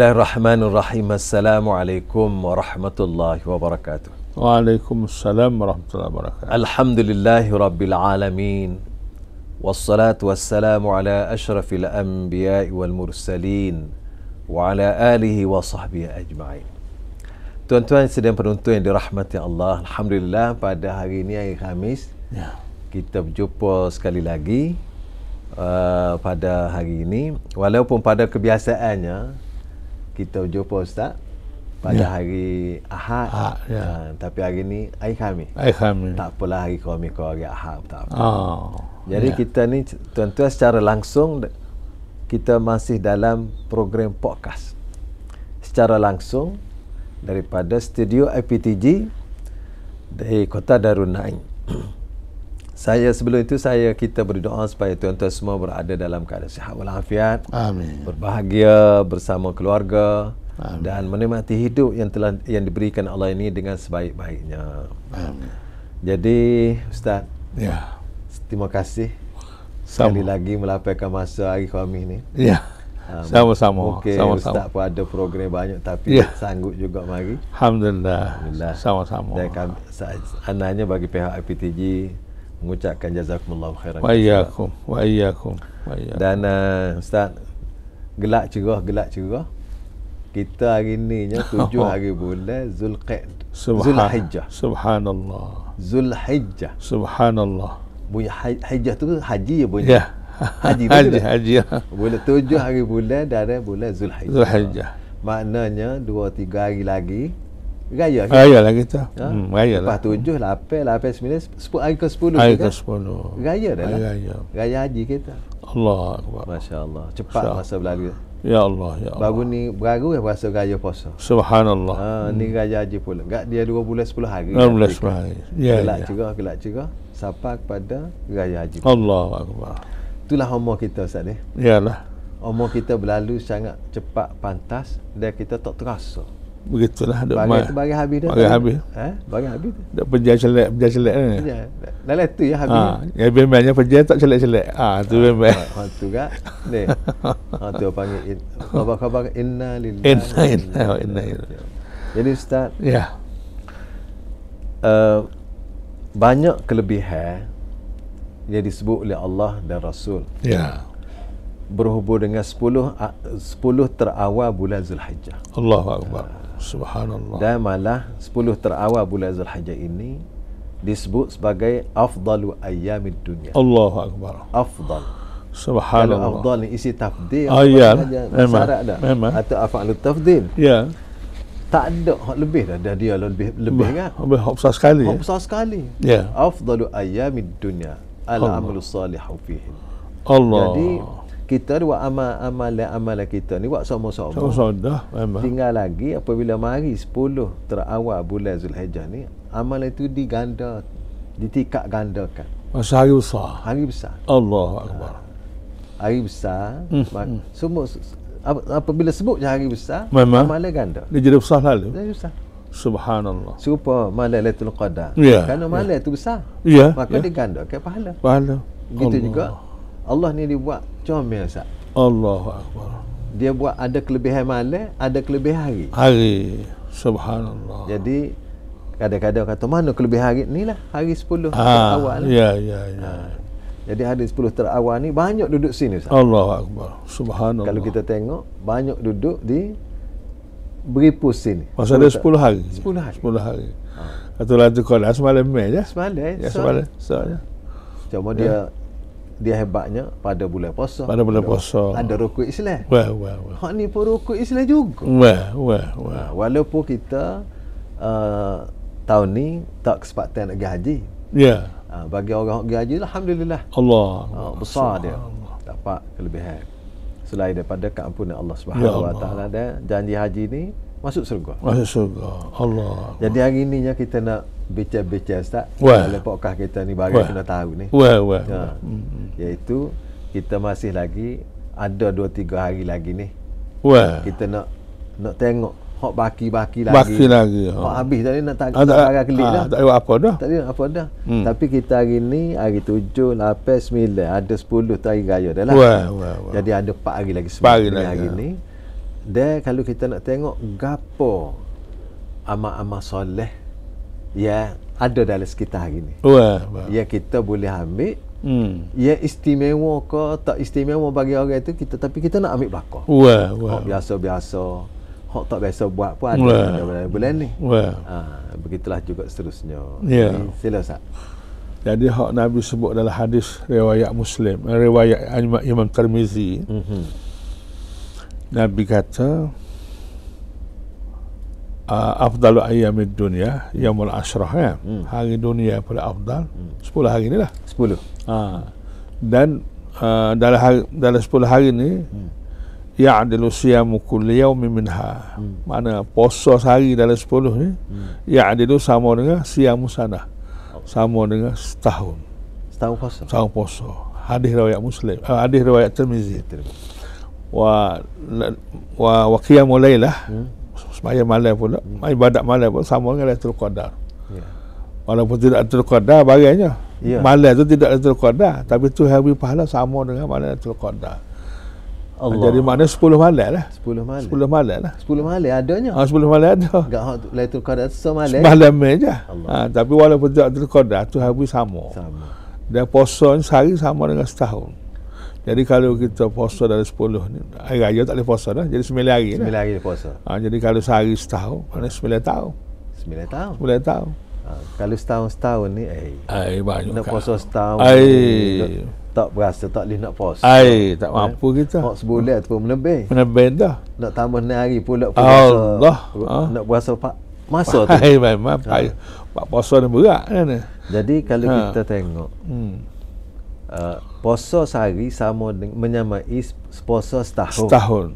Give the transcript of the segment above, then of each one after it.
Bismillahirrahmanirrahim. Assalamualaikum warahmatullahi wabarakatuh. Waalaikumsalam warahmatullahi wabarakatuh. Alhamdulillahi rabbil alamin. Wassalatu wassalamu ala ashrafil anbiya wal mursalin wa ala alihi wa sahbihi ajma'in. Tuan-tuan sedang penonton yang dirahmati Allah. Alhamdulillah pada hari ini hari Khamis. Ya. Kita berjumpa sekali lagi. Uh, pada hari ini walaupun pada kebiasaannya kita jumpa ustaz pada ya. hari Ahad. Ha, ya. uh, tapi hari ni hari kami. Hari kami. Tak apalah hari kami kau hari Ahad tak apa. Oh. Jadi ya. kita ni tuan-tuan secara langsung kita masih dalam program podcast. Secara langsung daripada studio IPTG di Kota Darun Saya sebelum itu saya kita berdoa supaya tuan-tuan semua berada dalam keadaan sihat walafiat. Amin. Berbahagia bersama keluarga Amin. dan menikmati hidup yang telah yang diberikan Allah ini dengan sebaik-baiknya. Amin. Jadi ustaz, ya. Terima kasih. Sama. Sekali lagi melapangkan masa hari kami ini. Ya. Sama-sama. Okay, Sama-sama. Ustaz Sama. pun ada program banyak tapi ya. sanggup juga mari. Alhamdulillah. Sama-sama. Dan kami, sa- bagi pihak IPTG mengucapkan jazakumullah khairan. Wa iyyakum wa iyyakum Dan uh, ustaz gelak cerah gelak cerah. Kita hari ni nya tujuh hari bulan Zulqa'd. Subhan, Zulhijjah. Subhanallah. Zulhijjah. Subhanallah. Bunyi hijjah tu haji ya bunyi. Ya. Yeah. Haji haji. haji. Bulan tujuh hari bulan dari bulan Zulhijjah. Zulhijjah. Maknanya dua tiga hari lagi. Gaya Kan? Ah, ha? hmm, raya lah kita. Ha? Hmm, Lepas tujuh, lah, lapan, lah, lapan, sembilan, sepuluh, hari ke sepuluh. Hari ke sepuluh. Raya dah lah. gaya Raya haji kita. Allah Masya Allah. Cepat Masya masa berlalu. Ya Allah, ya Allah. Baru ni baru yang berasa gaya puasa. Subhanallah. Ha, hmm. Ni gaya haji pula. Enggak dia dua bulan sepuluh hari. Dua bulan sepuluh hari. Ya, ya, kelak ya. cerah, kelak cerah. Sampai kepada raya haji. Allah Akbar. Itulah umur kita Ustaz ni. Ya lah. Umur kita berlalu sangat cepat, pantas. Dan kita tak terasa begitulah dok mai bagi habis dah bagi habis ha bagi habis tu. pejal celak pejal celak ni dah lah kan? tu ya habis ha ya bemanya pejal tak celak celak ah tu ha, ah, bemai ha ah, tu ga ni ha tu panggil in, apa khabar inna lillahi inna inna inna, inna, inna. jadi ustaz ya yeah. Uh, banyak kelebihan yang disebut oleh Allah dan Rasul. Ya. Yeah. Berhubung dengan 10 10 terawal bulan Zulhijjah. Allahu akbar. Uh, Subhanallah. Dan malah 10 terawal bulan Zulhijjah ini disebut sebagai afdalu ayyamid dunya. Allahu akbar. Afdal. Subhanallah. Kalau afdal ni isi tafdil. Oh ya. Memang. Atau afalu tafdil. Ya. Tak ada hak lebih dah, dah dia lebih lebih kan. Lebih hak besar sekali. Hak besar sekali. Ya. Afdalu ayyamid dunya al-amalu salihu fihi. Allah. Jadi kita ni buat amal-amal kita ni buat sama-sama. Sama-sama dah. Memang. Tinggal lagi apabila mari 10 terawal bulan Zulhijjah ni, amal itu diganda, ditikak gandakan. Masa hari besar. Hari besar. Allah ha. Akbar. Ha, hari besar. Hmm. Mak, hmm. semua, apabila sebut je hari besar, Memang. amal ganda. Dia jadi besar lalu. Dia jadi besar. Subhanallah. Serupa malam Lailatul Qadar. Ya. Yeah. Kerana ya. malam yeah. itu besar. Ya. Yeah. Maka yeah. diganda ke pahala. Pahala. Gitu Allah. juga. Allah ni dia buat comel sat. Allahu akbar. Dia buat ada kelebihan malam, ada kelebihan hari. Hari. Subhanallah. Jadi kadang-kadang kata mana kelebihan hari? Inilah hari 10 ha, ah, lah. Ya ya ya. Ha. Jadi hari 10 terawal ni banyak duduk sini Ustaz. Allahu akbar. Subhanallah. Kalau kita tengok banyak duduk di beripus sini. Masa ada 10 hari. 10 hari. 10 hari. Ha. Ah. Atau lah tu kalau semalam meh ya? je. Ya, semalam. semalam. Cuma dia ya dia hebatnya pada bulan puasa. Pada bulan puasa. Ada rukuk Islam. Wah, wah, wah. Hak ni pun rukuk Islam juga. Wah, wah, wah. Walaupun kita uh, tahun ni tak kesempatan nak pergi haji. Ya. Yeah. Ha, uh, bagi orang pergi haji, Alhamdulillah. Allah. Uh, besar dia. Dapat kelebihan. Selain daripada keampunan Allah Subhanahu ya Wa Taala Dan janji haji ni masuk surga. Masuk surga. Allah. Jadi hari ininya kita nak bincang-bincang Ustaz. Dalam podcast kita ni baru kena tahu ni. Wah, wah. Ha. Hmm. Iaitu kita masih lagi ada 2 3 hari lagi ni. Wah. Kita nak nak tengok hak baki-baki lagi. Baki lagi. Ha. Hak habis tadi nak tak ah, tak ada kelik ah, dah. Tak ada apa dah. Tak ada apa dah. Hmm. Tapi kita hari ni hari 7, 8, 9 ada 10 hari raya dah lah. Wah, wah, wah. Jadi ada 4 hari lagi sebelum hari, ha. ni. Dan kalau kita nak tengok gapo amal-amal soleh ya ada dalam sekitar hari ni. Yang kita boleh ambil Hmm. Ya istimewa ke tak istimewa bagi orang itu kita tapi kita nak ambil baka. Wah, wah. Hak biasa-biasa. Hak tak biasa buat pun ada bulan, bulan ni. Wah. Ha, begitulah juga seterusnya. Ya. Yeah. Sila sat. Jadi hak Nabi sebut dalam hadis riwayat Muslim, eh, riwayat Imam Tirmizi. Mhm. Nabi kata uh, ah, afdal ayyam dunia yaumul asyrah ya. Hmm. Hari dunia pula afdal. Hmm. 10 hari lah. 10. Ha. Dan uh, dalam hari, dalam 10 hari ni hmm. ya'dilu siyamu kulli yaumi minha. Hmm. Mana puasa sehari dalam 10 ni hmm. ya'dilu sama dengan siyamu sana. Oh. Sama dengan setahun. Setahun puasa. Setahun puasa. Hadis riwayat Muslim. Uh, hadis riwayat Tirmizi. Tirmizi wa wa wa qiyamul lailah hmm. sembahyang malam pula hmm. ibadat malam pun sama dengan lailatul qadar yeah. walaupun tidak lailatul qadar bagainya yeah. malam tu tidak lailatul qadar tapi tu hari pahala sama dengan malam lailatul qadar Allah. Jadi mana 10 malam lah. 10 malam. 10 malam lah. 10 malam adanya. Ha, ah, 10 malam ada. Gak hak Lailatul Qadar semalam. Semalam saja. Ha, tapi walaupun Lailatul Qadar tu ah, habis sama. Sama. Dan puasa sehari sama dengan setahun. Jadi kalau kita puasa dari 10 ni, hari raya tak boleh puasa dah. Jadi 9 hari. 9 lah. hari dia puasa. Ha, jadi kalau sehari setahun, mana 9 tahun. 9 tahun. 9 tahun. Ha, kalau setahun-setahun ni, eh. Ay, banyak nak puasa setahun. Ay. Ni, tak berasa, tak boleh nak puasa. Ay, tak mampu eh. kita. Mak sebulan hmm. lebih? pun dah. Nak tambah 9 hari pula. pula Allah. Puasa, ha? Nak puasa pak masa tu. Ay, memang. Ha. Pak puasa ni berat. Kan? Jadi kalau ha. kita tengok, hmm. Uh, puasa sehari sama dengan menyamai puasa setahun. Setahun.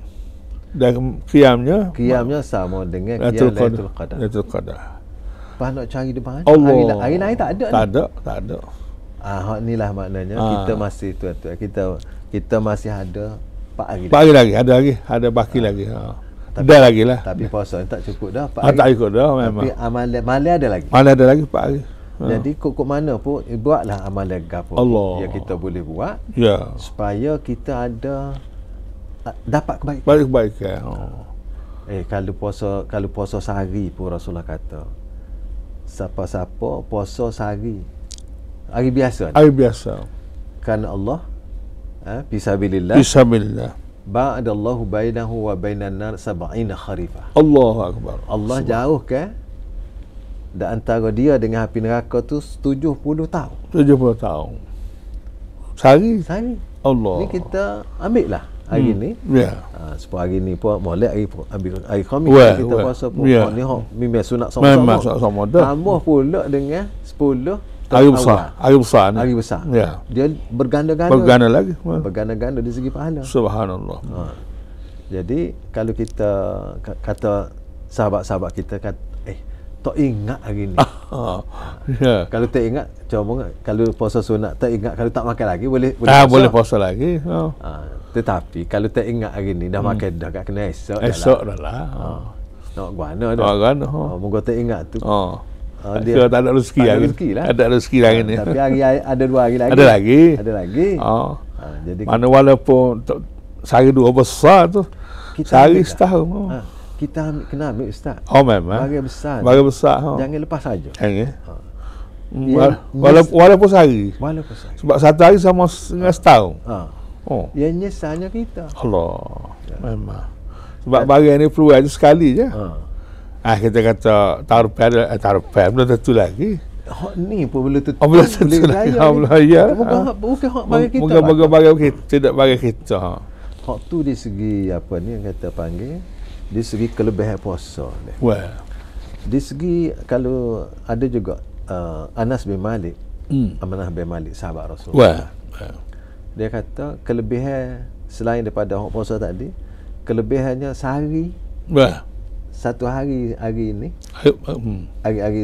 Dan kiamnya kiamnya sama dengan Lailatul Qadar. Lailatul Qadar. Pas nak cari di mana? Allah. Hari, hari tak ada. Tak ada, ni. tak ada. Ah, hak nilah maknanya ah. kita masih tuan-tuan. Kita kita masih ada 4 hari, 4 hari lagi. Ada lagi, ada baki ah. lagi. Ha. Tapi, dah lagi lah. Tapi puasa tak cukup dah. Ah, tak cukup dah memang. Tapi ah, amal, amal ada lagi. Amal ada lagi 4 hari. Ha. Jadi kok-kok mana pun eh, buatlah amalan gapo yang kita boleh buat. Ya. Supaya kita ada dapat kebaikan. Baik kebaikan. Oh. Eh kalau puasa kalau puasa sehari pun Rasulullah kata. Siapa-siapa puasa sehari. Hari biasa. Hari biasa. Kan Allah eh bisabilillah. Bisabilillah. Ba'adallahu bainahu wa bainan nar sab'ina kharifah. Allahu akbar. Allah jauh ke? dan antara dia dengan api neraka tu 70 tahun 70 tahun sehari sehari Allah Ini kita ambil lah hari hmm. ni ya yeah. ha, sebab hari ni pun boleh hari pun ambil hari kami well, kita well. puasa pun yeah. Ya. ni hok mimi sunat sama sama memang sunat sama dah tambah pula dengan 10 hari besar hari besar ni hari besar ya yeah. dia berganda-ganda berganda lagi berganda-ganda di segi pahala subhanallah ha. jadi kalau kita kata sahabat-sahabat kita kata tak ingat hari ni. yeah. Kalau tak ingat, cuba kalau puasa sunat tak ingat kalau tak makan lagi boleh boleh. Ah puasa. boleh puasa lagi. Oh. Ha. Ah, tetapi kalau tak ingat hari ni dah hmm. makan dah kena esok dah. Esok lah. dah lah. Ah. Ha. Nak guana dah. Nak guana. Ha. ha. tak ingat tu. Ha. ha. Dia tak ada rezeki tak hari. Rezeki lah. Ada rezeki lah ni. Tapi hari ada dua hari lagi. Ada lagi. Ada lagi. Ha. ha. Jadi mana walaupun sehari dua besar tu. Kita sehari setahun. Ha kita kena ambil ustaz. Oh memang. Eh? Bagi besar. Bagi besar. Ha. Jangan lepas saja. Okay. Eh? Ha. Hmm, wala, walaupun sehari. Walaupun sehari. Sebab satu hari sama setengah ha. setahun. Ha. Oh. Yang nyesanya kita. Allah. Ya. Memang. Sebab ya. barang ni perlu aja sekali je. Ha. Ah kita kata tarpe ada eh, tarpe belum tentu lagi. Hak ni pun belum tentu. Oh, belum tentu lagi. Allah oh, ya. Bukan hak bagi kita. Bukan bagi bagi kita, tidak bagi kita. Ha. Hak tu di segi apa ni yang kata panggil di segi kelebihan puasa ni. Well. Di segi kalau ada juga uh, Anas bin Malik, hmm. Amanah bin Malik sahabat Rasulullah. Well. Dia kata kelebihan selain daripada puasa tadi, kelebihannya sehari. Well. Satu hari hari ini. Hari, hmm. Hari-hari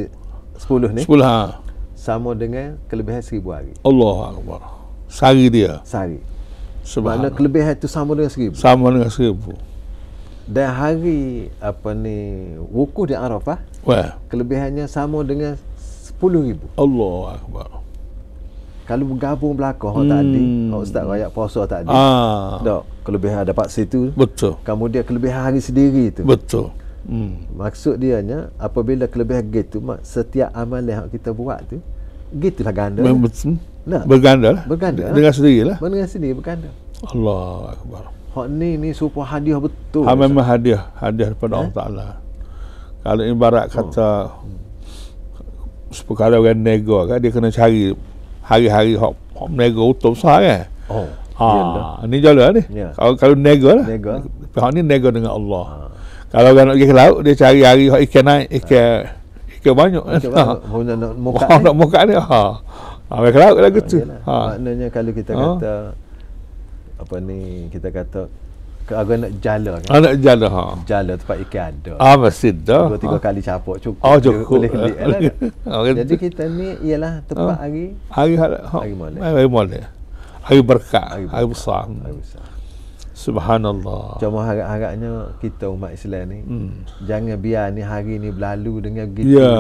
ni. 10 ha. Sama dengan kelebihan 1000 hari. Allahu akbar. Sehari dia. Sehari. Sebab kelebihan itu sama dengan 1000. Sama dengan 1000 dan hari apa ni wukuf di Arafah ah, Where? kelebihannya sama dengan 10000 Allah akbar kalau bergabung belakang hmm. tadi kalau ustaz rakyat puasa tadi ah. tak kelebihan dapat situ betul kemudian kelebihan hari sendiri itu betul hmm. maksud dia nya apabila kelebihan gitu mak setiap amal yang kita buat itu, gitulah ganda Betul. nah, berganda lah berganda dengan lah. dengan sendiri berganda Allah akbar Hak ni ni serupa hadiah betul. Ha memang hadiah, hadiah daripada eh? Allah Taala. Kalau ibarat oh. kata oh. sepakala orang nego kan dia kena cari hari-hari hak hak nego utuh sah kan. Oh. Ha, ya, ni jalan ni. Ya. Kalau kalau nego lah. Nego. Hak ni nego dengan Allah. Ha. Kalau orang nak pergi ke laut dia cari hari hak ikan naik, ikan ha. ikan banyak. Kan? Ikan banyak. Ha. Nak nak muka ni. Ha. Ha, ke laut ah, lah gitu. Ha. Maknanya kalau kita ha. kata apa ni kita kata agak nak jala kan? Anak jala ha. Jala tempat ikan ada. Ah mesti dah. Dua tiga ha. Ah. kali capuk cukup. Oh cukup. Boleh beli. Kan? Jadi kita ni ialah tempat ah. ha. hari. Hari hari. Ha. Hari mole. Hari mole. berkah. Hari, hari besar. Hari besar. Subhanallah. Cuma harap-harapnya kita umat Islam ni hmm. jangan biar ni hari ni berlalu dengan begitu. Ya,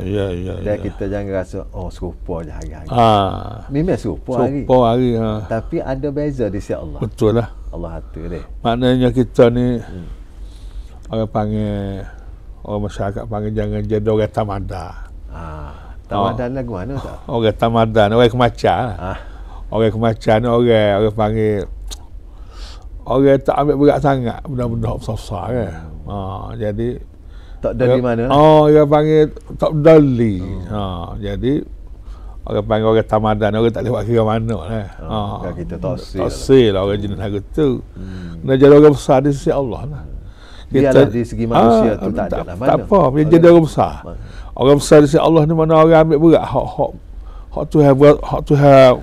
ya, ya. Dan ya. kita jangan rasa oh serupa je hari-hari. Ha. Memang serupa, serupa hari. Serupa hari ha. Tapi ada beza di sisi Allah. Betul lah. Allah atur dia. Maknanya kita ni hmm. orang panggil orang masyarakat panggil jangan jadi orang tamada. Ha. Tamada oh. mana tak? Orang tamada ni orang kemacar. Ha. Ah. Orang kemacar ni orang orang panggil orang tak ambil berat sangat benda-benda besar-besar kan. Ha, jadi tak dari mana? Oh, dia panggil top dolly. Hmm. Ha, jadi orang panggil orang tamadan, orang tak lewat kira mana lah. Eh. Ha, ha, kita tosil. Tosil lah orang jenis harga tu. Hmm. Nah, jadi orang besar di sisi Allah lah. Kita, Biarlah di segi ha, manusia ha, tu tak, tak ada lah. Tak apa, dia jadi orang besar. Orang besar di sisi Allah ni mana orang ambil berat. Hak-hak. Hak tu have, hak tu have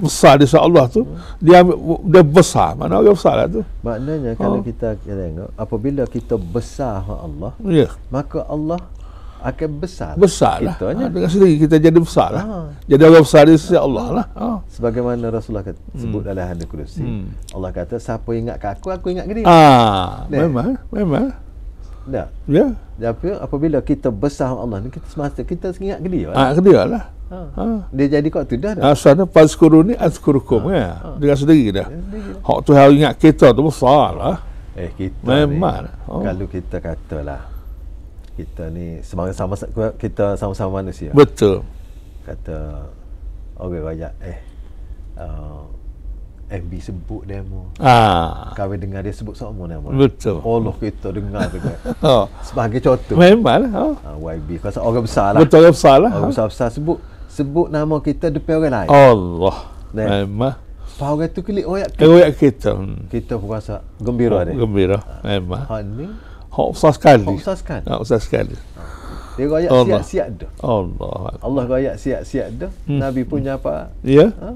besar di Allah tu dia dia besar mana orang besar lah tu maknanya ha. kalau oh. kita tengok apabila kita besar Allah ya. maka Allah akan besar lah besar lah kita ha, dengan sendiri kita jadi besar lah ha. jadi orang besar di sisi Allah lah ha. sebagaimana Rasulullah kata, hmm. sebut dalam hadis kudus hmm. Allah kata siapa ingat ke aku aku ingat ke dia ha. memang memang tak? Ya. Tapi apabila kita besar Allah ni kita semasa kita ingat ke dia. Lah. Ah, ke lah. Ha. ha. Dia jadi kau tu dah dah. Asalnya fazkuru ni azkurukum ha. ya. Ha. Dengan sendiri dah. Hak tu hal ingat kita tu besar lah. Eh kita Memang. ni, oh. kalau kita katalah kita ni sebagai sama kita sama-sama manusia. Betul. Kata orang okay, banyak eh uh, MB sebut demo. Ah. kami dengar dia sebut semua demo. Betul. Allah kita dengar tu. Kan. oh. Sebagai contoh. Memang. Lah, oh. Uh, ah, YB kata orang besar lah. Betul orang besar lah. Orang besar-besar sebut sebut nama kita depan orang lain. Allah. Nah. Memang. Pau orang tu klik oyak kita. Oyak kita. Hmm. Kita pun rasa gembira oh, dia. Gembira. Memang. Ha. ha ni. Ha usah sekali. Ha usah sekali. Ha usah sekali. Dia gaya siap-siap dah. Allah. Allah gaya siap-siap dah. Hmm. Nabi punya hmm. apa? Ya. Yeah. Ha?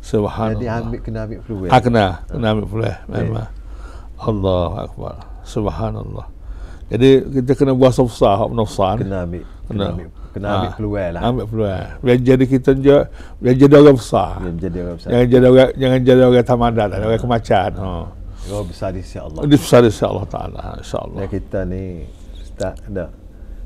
Subhanallah. Jadi ambil kena ambil peluang. Ha kena, ha. kena ambil peluang. Memang. Allahu akbar. Subhanallah. Jadi kita kena buat susah hak nafsan. Kena ambil kena no. ambil kena ha. peluang lah ambil peluang biar jadi kita je biar jadi orang besar biar jadi orang besar jangan jadi orang jangan jadi orang tamadat ha. orang ha. Oh. Orang besar di sisi Allah. Di besar di sisi Allah Taala, insya-Allah. Ya kita ni tak ada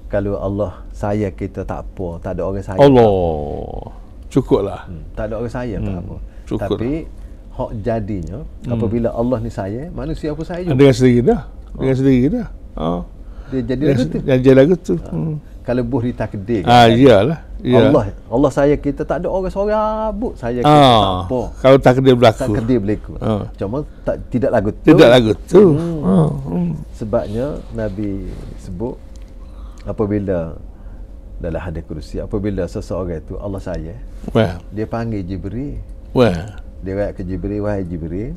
kalau Allah saya kita tak apa, tak ada orang saya. Allah. Cukuplah. Hmm. Tak ada orang saya hmm. tak apa. Cukup Tapi lah. hak jadinya hmm. apabila Allah ni saya, manusia pun saya ah, juga. Dengan sendiri dah. Ah. Dengan oh. sendiri dah. Oh. Dia jadi lagu tu. Dia jadi lagu tu. Ha. Hmm kalau buh ditakdir. Ah iyalah. Ya. Allah Allah saya kita tak ada orang seorang but saya kita ah, tak apa. Kalau tak takdir berlaku. Takdir berlaku. Ah. Cuma tak tidak lagu tu. Tidak lagu tu. Hmm. Ah. Hmm. Sebabnya Nabi sebut apabila dalam hadis kursi apabila seseorang itu Allah saya Wah. dia panggil Jibril. Wah. Dia wahai ke Jibril wahai Jibril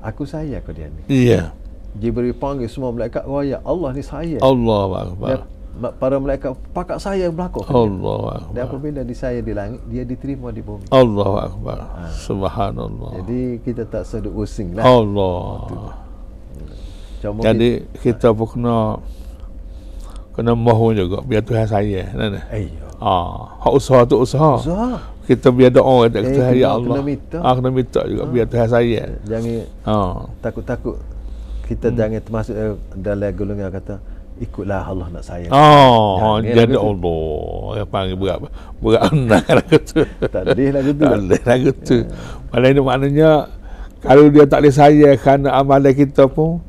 aku saya kau dia ni. Iya. Jibril panggil semua malaikat wahai ya Allah ni saya. Allahuakbar para malaikat pakak saya yang berlaku Allah dan apabila di saya di langit dia diterima di bumi Allah Akbar ha. subhanallah jadi kita tak sedut using lah Allah Cuma jadi kita, kita pun kena kena mohon juga biar Tuhan saya kan ayo Ah, ha, usaha tu usaha. usaha. Kita biar doa kepada Tuhan ya Allah. Kena minta. Ah, kena minta juga ha. biar Tuhan saya. Jangan ha. takut-takut kita hmm. jangan termasuk eh, dalam golongan kata ikutlah Allah nak saya. Oh, jadi Allah. Yang panggil berat. Berat anak lagu tu. Tak boleh lagu tu. Tak boleh lagu tu. Maknanya, maknanya, kalau dia tak boleh saya, kerana amalan kita pun,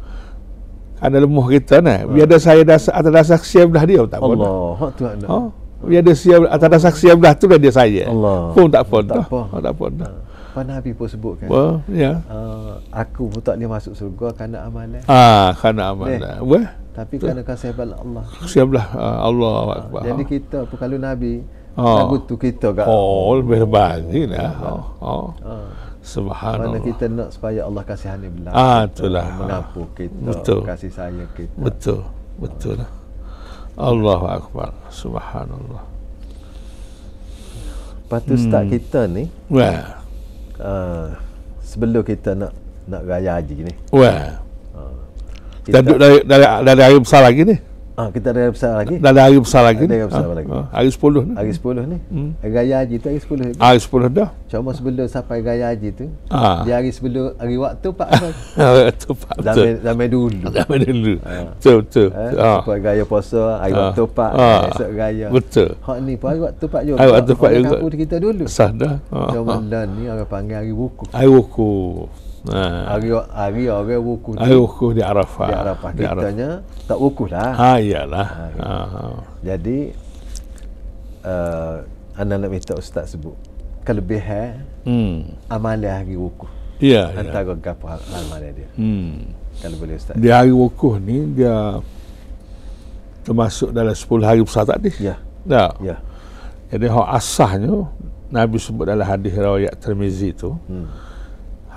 kerana lemah kita, nah. biar dia sayang das, atas dasar saksi dah dia, tak boleh. Allah, tu anak. Oh. Ha? Biar dia siap atas dasar saksi dah tu dah dia saya. Allah. Pun tak pun. Tak apa. Ha, tak pun. Ah, Pada Nabi pun sebut kan. Well, ya. Uh, aku pun tak boleh masuk surga kerana amalan. Ah, kerana amalan. Eh. Well tapi Betul. kerana kasih bala Allah. Kasihanlah ah, Allah. Ha. Ha. Jadi kita apa kalau Nabi ha. Ah. lagu tu kita kan. Oh, lebih banyak ni lah. Ha. Ha. Subhanallah. Mana kita nak supaya Allah kasihan ni belah. Ah, itulah. Ha. Mengapa kita Betul. kasih sayang kita. Betul. Betul lah. Allah Akbar. Subhanallah. Lepas tu hmm. kita ni. Well. Uh, ah, sebelum kita nak nak raya haji ni. Well kita dari, dari, dari, dari hari besar lagi ni ha, kita dari hari besar lagi dari hari besar lagi dari hari besar ha, lagi ha, hari 10 ni hari 10 ni hmm. hari haji tu hari 10 ni. hari 10 dah cuma sebelum sampai raya haji tu ha. Ah. dia hari sebelum hari waktu pak hari waktu pak dah dah dulu dah dulu betul betul ha. ha. raya puasa hari ha. waktu pak ha. esok gaya. betul hak ni pun hari waktu pak juga hari waktu pak juga kita dulu sah dah ha. cuma ha. dah ni orang panggil hari buku. hari buku. Ah. hari ah, hari orang wukuf hari wukuf di Arafah di Arafah di Arafah. tak wukuf lah ha iyalah ha, jadi uh, anak nak minta ustaz sebut kelebihan eh, hmm. amalan hari wukuf ya, ya. antara ya. gapo ha- amalan dia hmm. kalau boleh ustaz di hari wukuf ni dia termasuk dalam 10 hari besar tadi ya tak? Ya. ya jadi hak asahnya Nabi sebut dalam hadis riwayat Tirmizi tu hmm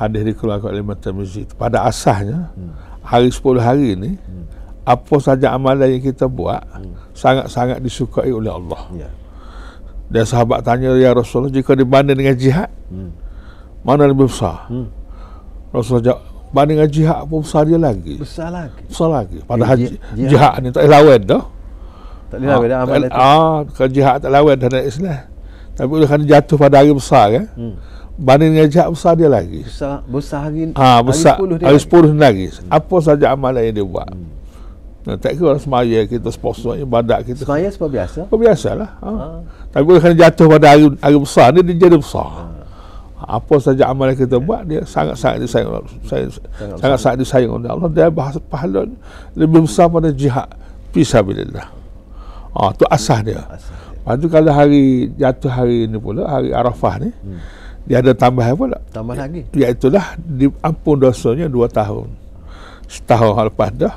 hadis dikeluarkan oleh Imam pada asahnya hari 10 hari ini apa saja amalan yang kita buat sangat-sangat disukai oleh Allah ya. dan sahabat tanya ya Rasulullah jika dibanding dengan jihad mana lebih besar Rasulullah jawab Banding dengan jihad pun besar dia lagi. Besar lagi. Besar lagi. Pada haji, jihad. jihad ni tak lawan dah. Tak boleh lawan dah amal ah, itu. Ah, kalau jihad tak lawan dah nak Islam. Tapi kalau kan jatuh pada hari besar kan. Hmm. Banding dengan jihad besar dia lagi Besar, besar hari ha, besar, hari 10 dia lagi. lagi hmm. Apa saja amalan yang dia buat hmm. nah, Tak kira semaya kita sponsor Ibadat kita Semaya seperti biasa Seperti biasa lah ha. ha. Tapi kalau jatuh pada hari, hari besar ni Dia jadi besar ha. Apa saja amalan kita buat Dia sangat-sangat disayang Sangat-sangat disayang oleh Allah Dia bahasa pahala Lebih besar pada jihad Fisabilillah bila ah, ha, tu asah dia. Asah dia. Lepas tu kalau hari jatuh hari ni pula, hari Arafah ni, hmm dia ada tambahan pula tambah ya, lagi iaitu lah diampun dosanya dua tahun setahun lepas dah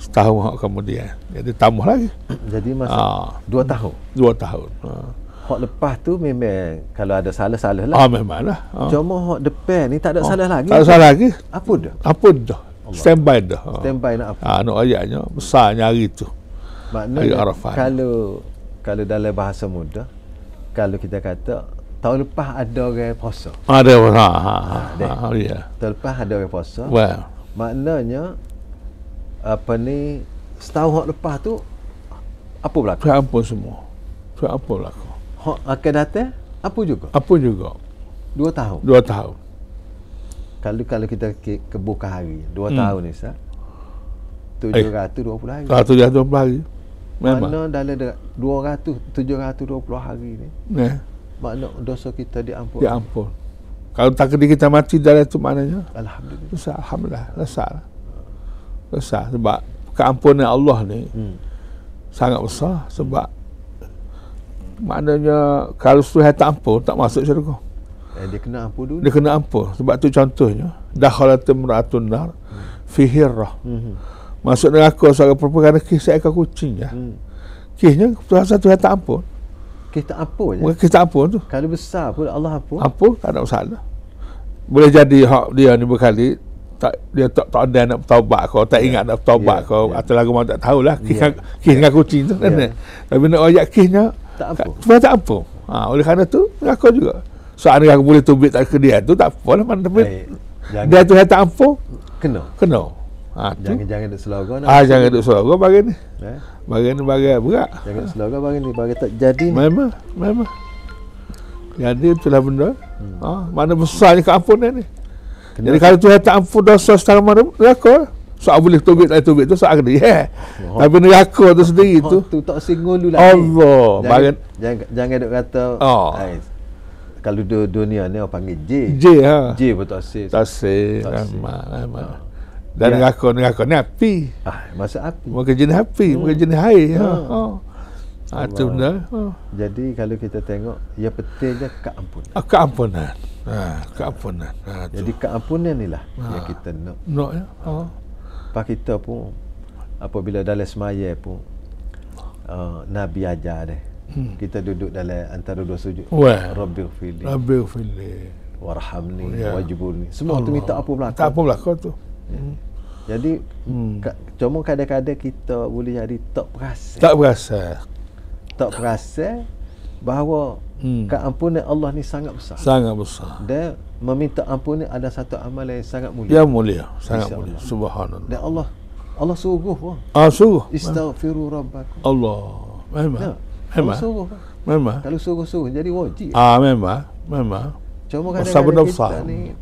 setahun hak kemudian jadi tambah lagi jadi masa 2 ah. tahun Dua tahun ha. Hak lepas tu memang kalau ada salah-salah lah. Ah memang lah. Ah. Ha. Cuma hak depan ni tak ada ah, salah lagi. Tak ada salah lagi. Apa dah? Apa dah? Standby dah. Ha. Standby nak apa? Ah nak ayatnya besarnya hari tu. Maknanya hari Arafah. Kalau kalau dalam bahasa muda, kalau kita kata tahun lepas ada orang puasa. Ada ha ha. ha, ah, ha, ha ya. yeah. Tahun lepas ada orang puasa. Well. Maknanya apa ni setahun hak lepas tu apa berlaku? Apa semua. Apa apa berlaku? Hak akan datang apa juga? Apa juga? Dua tahun. Dua tahun. Kalau kalau kita ke, ke buka hari, dua hmm. tahun ni sah. 720 eh, hari. 720 hari. Memang. Mana dalam 200 720 hari ni. Ya. Yeah makna dosa kita diampun. Diampun. Kalau tak kini kita mati dari itu maknanya? Alhamdulillah. Dosa, Alhamdulillah. Lesar. Lesar. Sebab keampunan Allah ni hmm. sangat besar. Sebab maknanya kalau suhai tak ampun, tak masuk syurga. Eh, dia kena ampun dulu. Dia kena ampun. Sebab tu contohnya. Dakhalat imra'atun nar hmm. fi hirrah. Hmm. Masuk neraka seorang perempuan kerana kisah ekor kucing Ya. Hmm. Kisahnya satu hari tak ampun kita ampun je. Ya. kita ampun tu. Kalau besar pun Allah ampun. Ampun tak ada masalah. Boleh jadi hak dia ni berkali tak dia tak tak ada nak bertaubat kau, tak yeah. ingat nak bertaubat yeah. kau yeah. atau lagu mana tak tahulah. Kisah yeah. kisah yeah. kucing tu kan. Yeah. Tapi nak ayat kisahnya tak ampun. Tak, tak ampun. Ha, oleh kerana tu aku juga. Soalnya aku boleh tubik tak ke dia tu tak apalah mana tapi dia tu yang eh, tak ampun kena. Kena. Ha, jangan-jangan duduk selogok Ah jangan duduk selogok bagi ni. Eh? Barang ni barang berat. Jangan selaga barang ni barang tak jadi ni. Memang, memang. Jadi itulah benda. Hmm. Ha, mana besarnya keampunan ni. Kena jadi kalau Tuhan tak ampun dosa secara mana neraka. Soal boleh tobit tak lah, tobit tu soal kena. Yeah. Oh. Tapi neraka tu sendiri oh, tu. Tu tak singgung dulu lah. Allah. Jangan, jangan, jangan duk kata. Oh. kalau dunia ni orang panggil J. J ha. J pun tak sih. Tak sih. Tak sih. Tak sih. Dan ya. ngakor ngakor ni api. Ah, masa api. Bukan jenis api, hmm. bukan jenis air. Ha. Ah. Ha. Ha. Ah, Itu benda. Ha. Jadi kalau kita tengok, ya pentingnya keampunan. Ah, keampunan. Ha, keampunan. Ha, Jadi keampunan inilah ha. yang kita nak. Nak ya. Ha. Pak kita pun apabila dalam semaya pun uh, Nabi ajar deh. Hmm. Kita duduk dalam antara dua sujud. Rabbil fili. Rabbil fili. Warhamni, yeah. wajibulni. Semua Allah. tu minta apa belaka? Tak apa pun lah kau tu. Jadi hmm. cuma kadang-kadang kita boleh jadi tak perasa. Tak perasa. Tak perasa bahawa hmm. keampunan Allah ni sangat besar. Sangat besar. Dia meminta ampunan ada satu amal yang sangat mulia. Yang mulia, sangat mulia. Subhanallah. Dan Allah Allah suruh Ah suruh. Istaghfiru Memang. rabbakum. Allah. Memang. Nah, ya. Memang. Allah suruh. Memang. Kalau suruh-suruh jadi wajib. Ah memang. Memang. Cuma kadang-kadang kita ni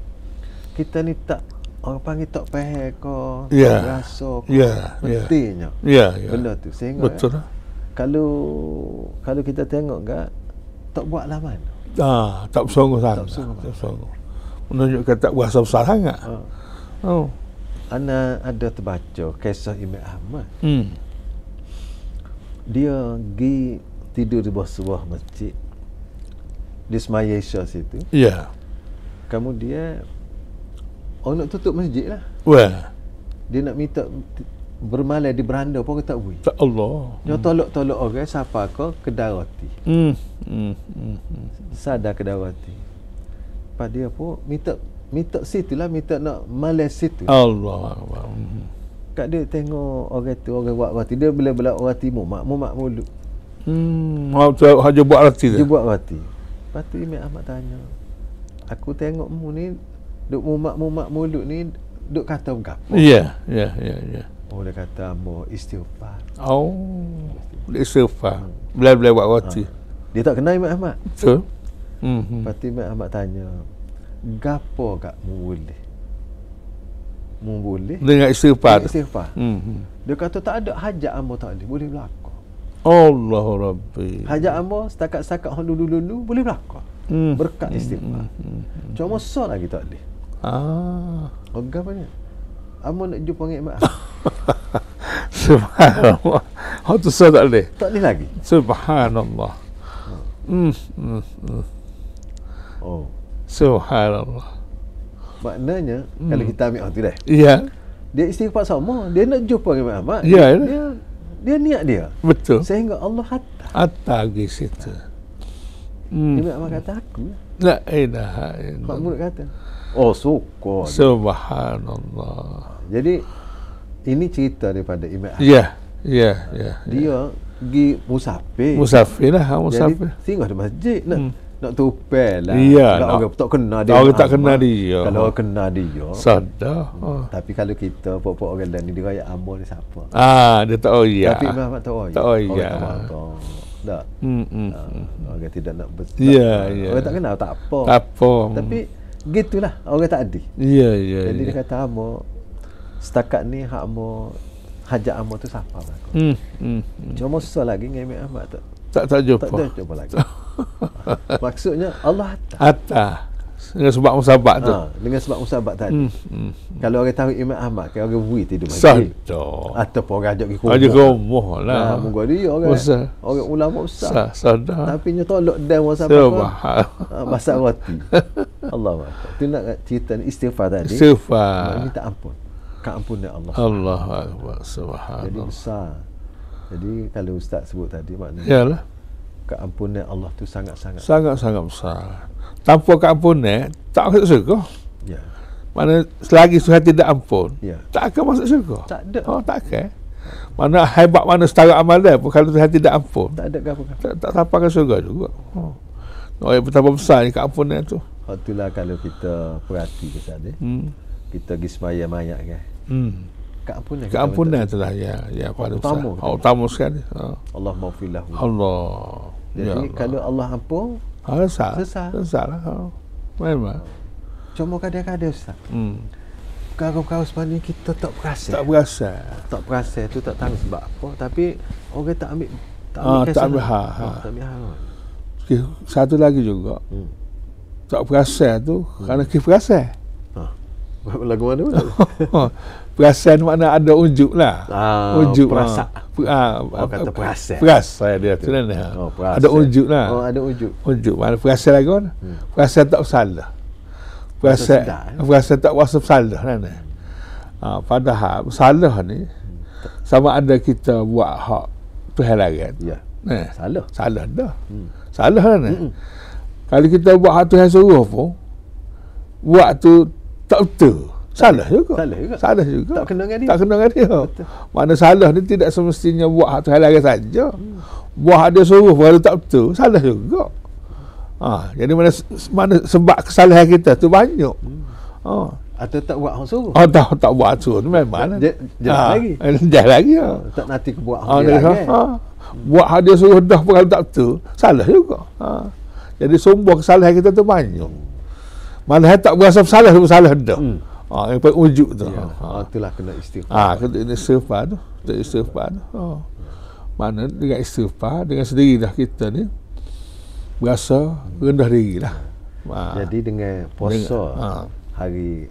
kita ni tak orang panggil tak payah kau, tak yeah. rasa kau. yeah. ya. Yeah. Ya. Yeah, yeah. Benda tu. Saya Betul. Lah. Kalau kalau kita tengok kan, tak buat laman. Ah, ha, tak bersungguh sangat. Tak bersungguh. Menunjuk kata tak berasa besar sangat. Ah. Oh. Ana ada terbaca kisah Imam Ahmad. Hmm. Dia gi tidur di bawah sebuah masjid. Di Semayesha situ. Ya. Yeah. Kemudian Oh nak tutup masjid lah Well Dia nak minta bermalai di beranda pun kata ui Tak Allah Dia hmm. tolok-tolok orang okay, eh, Siapa kau kedarati hmm. hmm. Hmm. hmm. Sadar kedarati Lepas dia pun minta Minta situ lah Minta nak malai situ Allah hmm. Kak dia tengok orang tu Orang buat roti Dia boleh belak orang timur Makmur mak mulut Hmm Haji buat roti dia Dia buat roti Lepas tu Imam Ahmad tanya Aku tengok mu ni duk mumak-mumak mulut ni duk kata bergapa. Ya, yeah, ya, yeah, ya, yeah, ya. Yeah. Oh, dia kata ambo istighfar. Oh. Istighfar. Hmm. Bila-bila buat roti. Ha. Dia tak kenal Imam Ahmad. Betul. Mhm. Hmm. Pasti Imam Ahmad tanya, "Gapo gak mu boleh?" Mu boleh. Dengan istighfar. Istighfar. Mhm. Dia kata tak ada hajat ambo tak boleh. Boleh berlaku. Allah Rabbi. Hajat ambo setakat-setakat dulu-dulu boleh berlaku. Mm. Berkat hmm, istighfar. Mm. Cuma sorang lagi tak boleh. Ah. Ogah mana? Amun nak jumpa panggil mak. Subhanallah. Hak tu saya tak boleh. Tak boleh lagi. Subhanallah. Hmm. hmm, hmm. Oh. Subhanallah. Maknanya mm. kalau kita ambil hati dah. Iya. Yeah. Dia istighfar sama, dia nak jumpa dengan Imam Ahmad. Ya, yeah, dia, dia niat dia. Betul. Sehingga Allah hatta. Hatta di situ. Hmm. Imam Ahmad kata aku. La ilaha illallah. Pak kata. Oh suka. Subhanallah Jadi Ini cerita daripada Imam Ya yeah. Ya, ya Dia yeah. pergi musafir Musafir lah ha, musafir. Jadi singgah di masjid nak, lah. hmm. nak tupel lah Ya yeah, Kalau orang tak kenal dia Orang tak kenal dia Kalau orang kenal dia Sadar oh. Ha. Tapi kalau kita Pok-pok orang lain Dia raya amal ni siapa Ah, Dia tak oh Tapi Imam tak oh ya Tak oh ya Tak Hmm, hmm, ah, hmm, hmm. Orang tidak nak betul. yeah, yeah. Orang ya. tak kenal tak apa Tak apa Tapi hmm gitulah orang tak adil. Ya yeah, ya. Yeah, Jadi yeah. dia kata amo setakat ni hak amo hajat amo tu siapa lah aku. Hmm. Hmm. hmm. susah lagi dengan Imam tu. Tak tak jumpa. Tak, tak jumpa lagi. Maksudnya Allah atas. Atas dengan sebab musabak tu. Ha, dengan sebab musabak tadi. Hmm. Hmm. Kalau orang tahu Imam Ahmad, kalau orang bui tidur masjid. Satu. Atau orang ajak ke rumah. Ajak ke lah. Ha, Mungkin dia orang. Usa. Orang ulama besar. Sada. Tapi dia tolak dan musabak. Sebab. Ha, masak roti. Allah SWT. Itu nak cerita istighfar tadi. Istighfar. Ini tak ampun. Keampunan Allah Allah Allah SWT. Jadi besar. Jadi kalau Ustaz sebut tadi maknanya. Ya lah. Keampunan Allah tu sangat-sangat. Sangat-sangat besar. Sangat-sangat besar tanpa keampunan eh, tak masuk syurga. Ya. Mana selagi sudah tidak ampun, ya. tak akan masuk syurga. Tak ada. Oh, tak akan. Eh. Mana hebat mana setara amalan pun kalau sudah tidak ampun. Tak ada apa-apa. Kan? Tak, tak sampai ke syurga juga. Oh. Oh, betapa besar ni keampunan tu. Oh, itulah kalau kita perhati ke sana. Eh. Hmm. Kita pergi semayang mayat kan. Hmm. Keampunan. Keampunan tu lah. Ya, ya, pada utama. Oh, utama sekali. Oh. Allah maafillah. Allah. Jadi ya Allah. kalau Allah ampun, Ha, ah, sesak. Sesak. Sesak lah. Memang. Cuma kadang-kadang Ustaz. Hmm. Kau-kau sebenarnya kita tak perasa. Tak perasa. Tak perasa tu tak tahu sebab apa. Tapi orang tak ambil. Tak ah, ambil. Ha, tak ambil. Ha, ha. Tak ambil. Ha. Lah. Okay, satu lagi juga. Hmm. Tak perasa tu. Hmm. Kerana kita perasa. lagu mana pun perasan makna ada unjuk lah ah, unjuk ah. perasa per, ah, oh, ah, kata ah, perasan perasa ya, dia tu kan oh, ada unjuk lah oh, ada unjuk unjuk mana perasa lagu mana hmm. perasa tak salah perasa perasa tak rasa salah kan hmm. ah, padahal salah ni hmm. sama ada kita buat hak tu lagi ya nah. salah salah dah hmm. salah kan hmm. kalau kita buat hak tu yang suruh pun buat tu tak betul. Salah tak, juga. Salah juga. Salah juga. Tak kena dengan dia. Tak kena dengan dia. Mana salah ni tidak semestinya buat hak Tuhan lagi saja. Hmm. Buat hak dia suruh pun tak betul. Salah juga. Ha, jadi mana mana sebab kesalahan kita tu banyak. Hmm. Ha. Atau tak buat hak suruh? Oh, ha, tak, tak buat hak suruh. Memang. Lah. Jalan ha. lagi. Jalan lagi. Ha. Tak nanti ke buat hak ha, dia eh. Ha. Buat hak dia suruh dah pun tak betul. Salah juga. Ha. Jadi sumber kesalahan kita tu banyak. Hmm. Malah tak berasa salah sebab salah dah. Hmm. Ah, yang paling ujuk tu. Ya, ha. ha itulah kena istighfar. Ah, ha, kena istighfar tu. Kena istighfar tu. Ha. Mana dengan istighfar dengan sendiri dah kita ni berasa rendah diri lah. Ha. Jadi dengan puasa ha. hari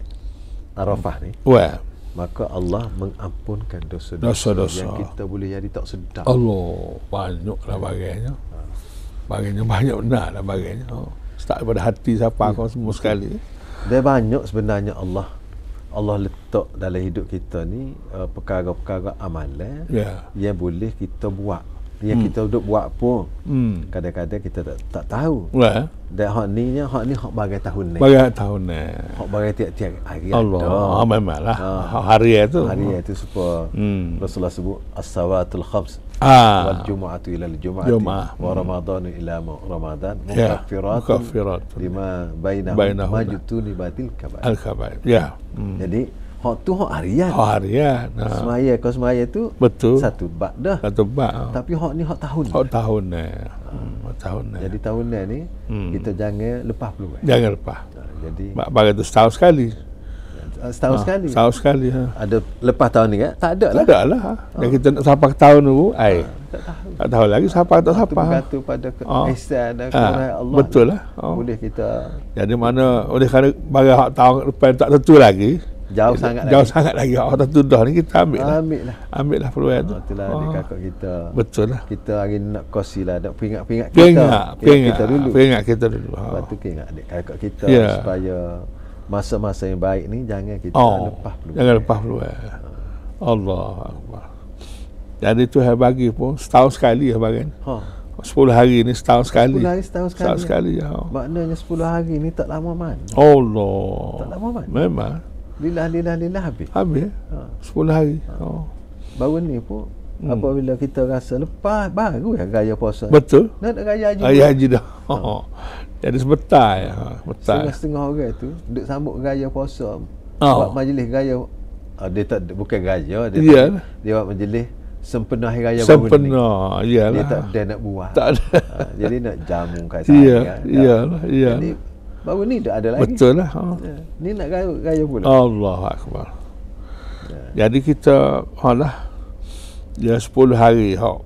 Arafah ni. Well, maka Allah mengampunkan dosa-dosa, yang kita boleh jadi tak sedar. Allah banyaklah bagiannya. Ha. bagainya, Bagiannya banyak benar lah bagainya. Ha start daripada hati siapa yeah. Hmm. kau semua sekali dia banyak sebenarnya Allah Allah letak dalam hidup kita ni uh, perkara-perkara amalan yeah. yang boleh kita buat yang hmm. kita duduk buat pun hmm. kadang-kadang kita tak, tak tahu yeah. dan hak ni ni hak ni hak bagai tahun ni bagai tahun ni hak bagai tiap-tiap hari Allah memang lah uh, ah. hari itu hari itu supaya hmm. Rasulullah sebut as-sawatul khams ah. wal jumu'atu ila al jumu'ati jumu'ah. wa ramadhanu ila ramadhan ya. mukaffirat yeah. lima bainahum bainahum majtuni batil kabair al kabair ya hmm. jadi hok tu hok harian hok harian ha. semaya ke semaya tu betul satu bak dah satu bak ha. tapi hok ni hok tahun hok tahun ni eh. tahun ni jadi tahun ni hmm. kita jangan lepas peluang jangan lepas jadi bak bagai tu setahun sekali Ah, setahun ha, sekali. Setahun sekali. Ha. Ada lepas tahun ni kan? Tak ada lah. Tak ada lah. Ha. Ah. kita nak sapa ke tahun tu, ai. Ha, tak tahu. Tak tahu lagi sapa atau sapa. Itu pada keisah ha. dan ha. Allah. Betul lah. Ha. Boleh kita. Jadi mana, oleh kerana bagi hak tahun depan tak tentu lagi. Jauh kita, sangat jauh lagi. Jauh sangat lagi. Hak tak tentu dah ni kita ambil lah. Ambil lah. Ambil lah peluang tu. Ha, itulah ha. kita. Betul lah. Kita hari nak kosi lah. Nak peringat-peringat kita. Peringat. Peringat kita dulu. Peringat kita dulu. Lepas tu peringat adik kakak kita. Yeah. Supaya masa-masa yang baik ni jangan kita oh, lepas peluang. Jangan lepas peluang. Allah ha. Allah. Jadi itu hari bagi pun setahun sekali ya bagi. Ha. Sepuluh hari ni setahun sekali. Sepuluh hari setahun sekali. Setahun ya? sekali ya. Maknanya sepuluh hari ni tak lama man. Allah. Tak lama man. Memang. Lila lila lila habis. Habis. Ha. Sepuluh hari. Ha. Oh. Baru ni pun hmm. apabila kita rasa lepas baru ya lah gaya puasa. Betul. Nak gaya haji. Gaya haji dah. Ha. Ha. Dia ada sebetai. Ya. Ha, betai. Setengah orang tu duduk sambut gaya puasa. Oh. Buat majlis gaya. Uh, dia tak bukan gaya, dia yeah. tak, dia buat majlis sempena hari raya baru ni. Sempena, iyalah. Dia tak dia nak buat. Tak ada. Ha, jadi nak jamu kat sana. Iya, kan? iyalah, iyalah. Jadi baru ni tak ada lagi. Betul lah. Ha. Ya, ni nak gaya, gaya pula. Allahu akbar. Ya. Jadi kita halah ya 10 hari hak.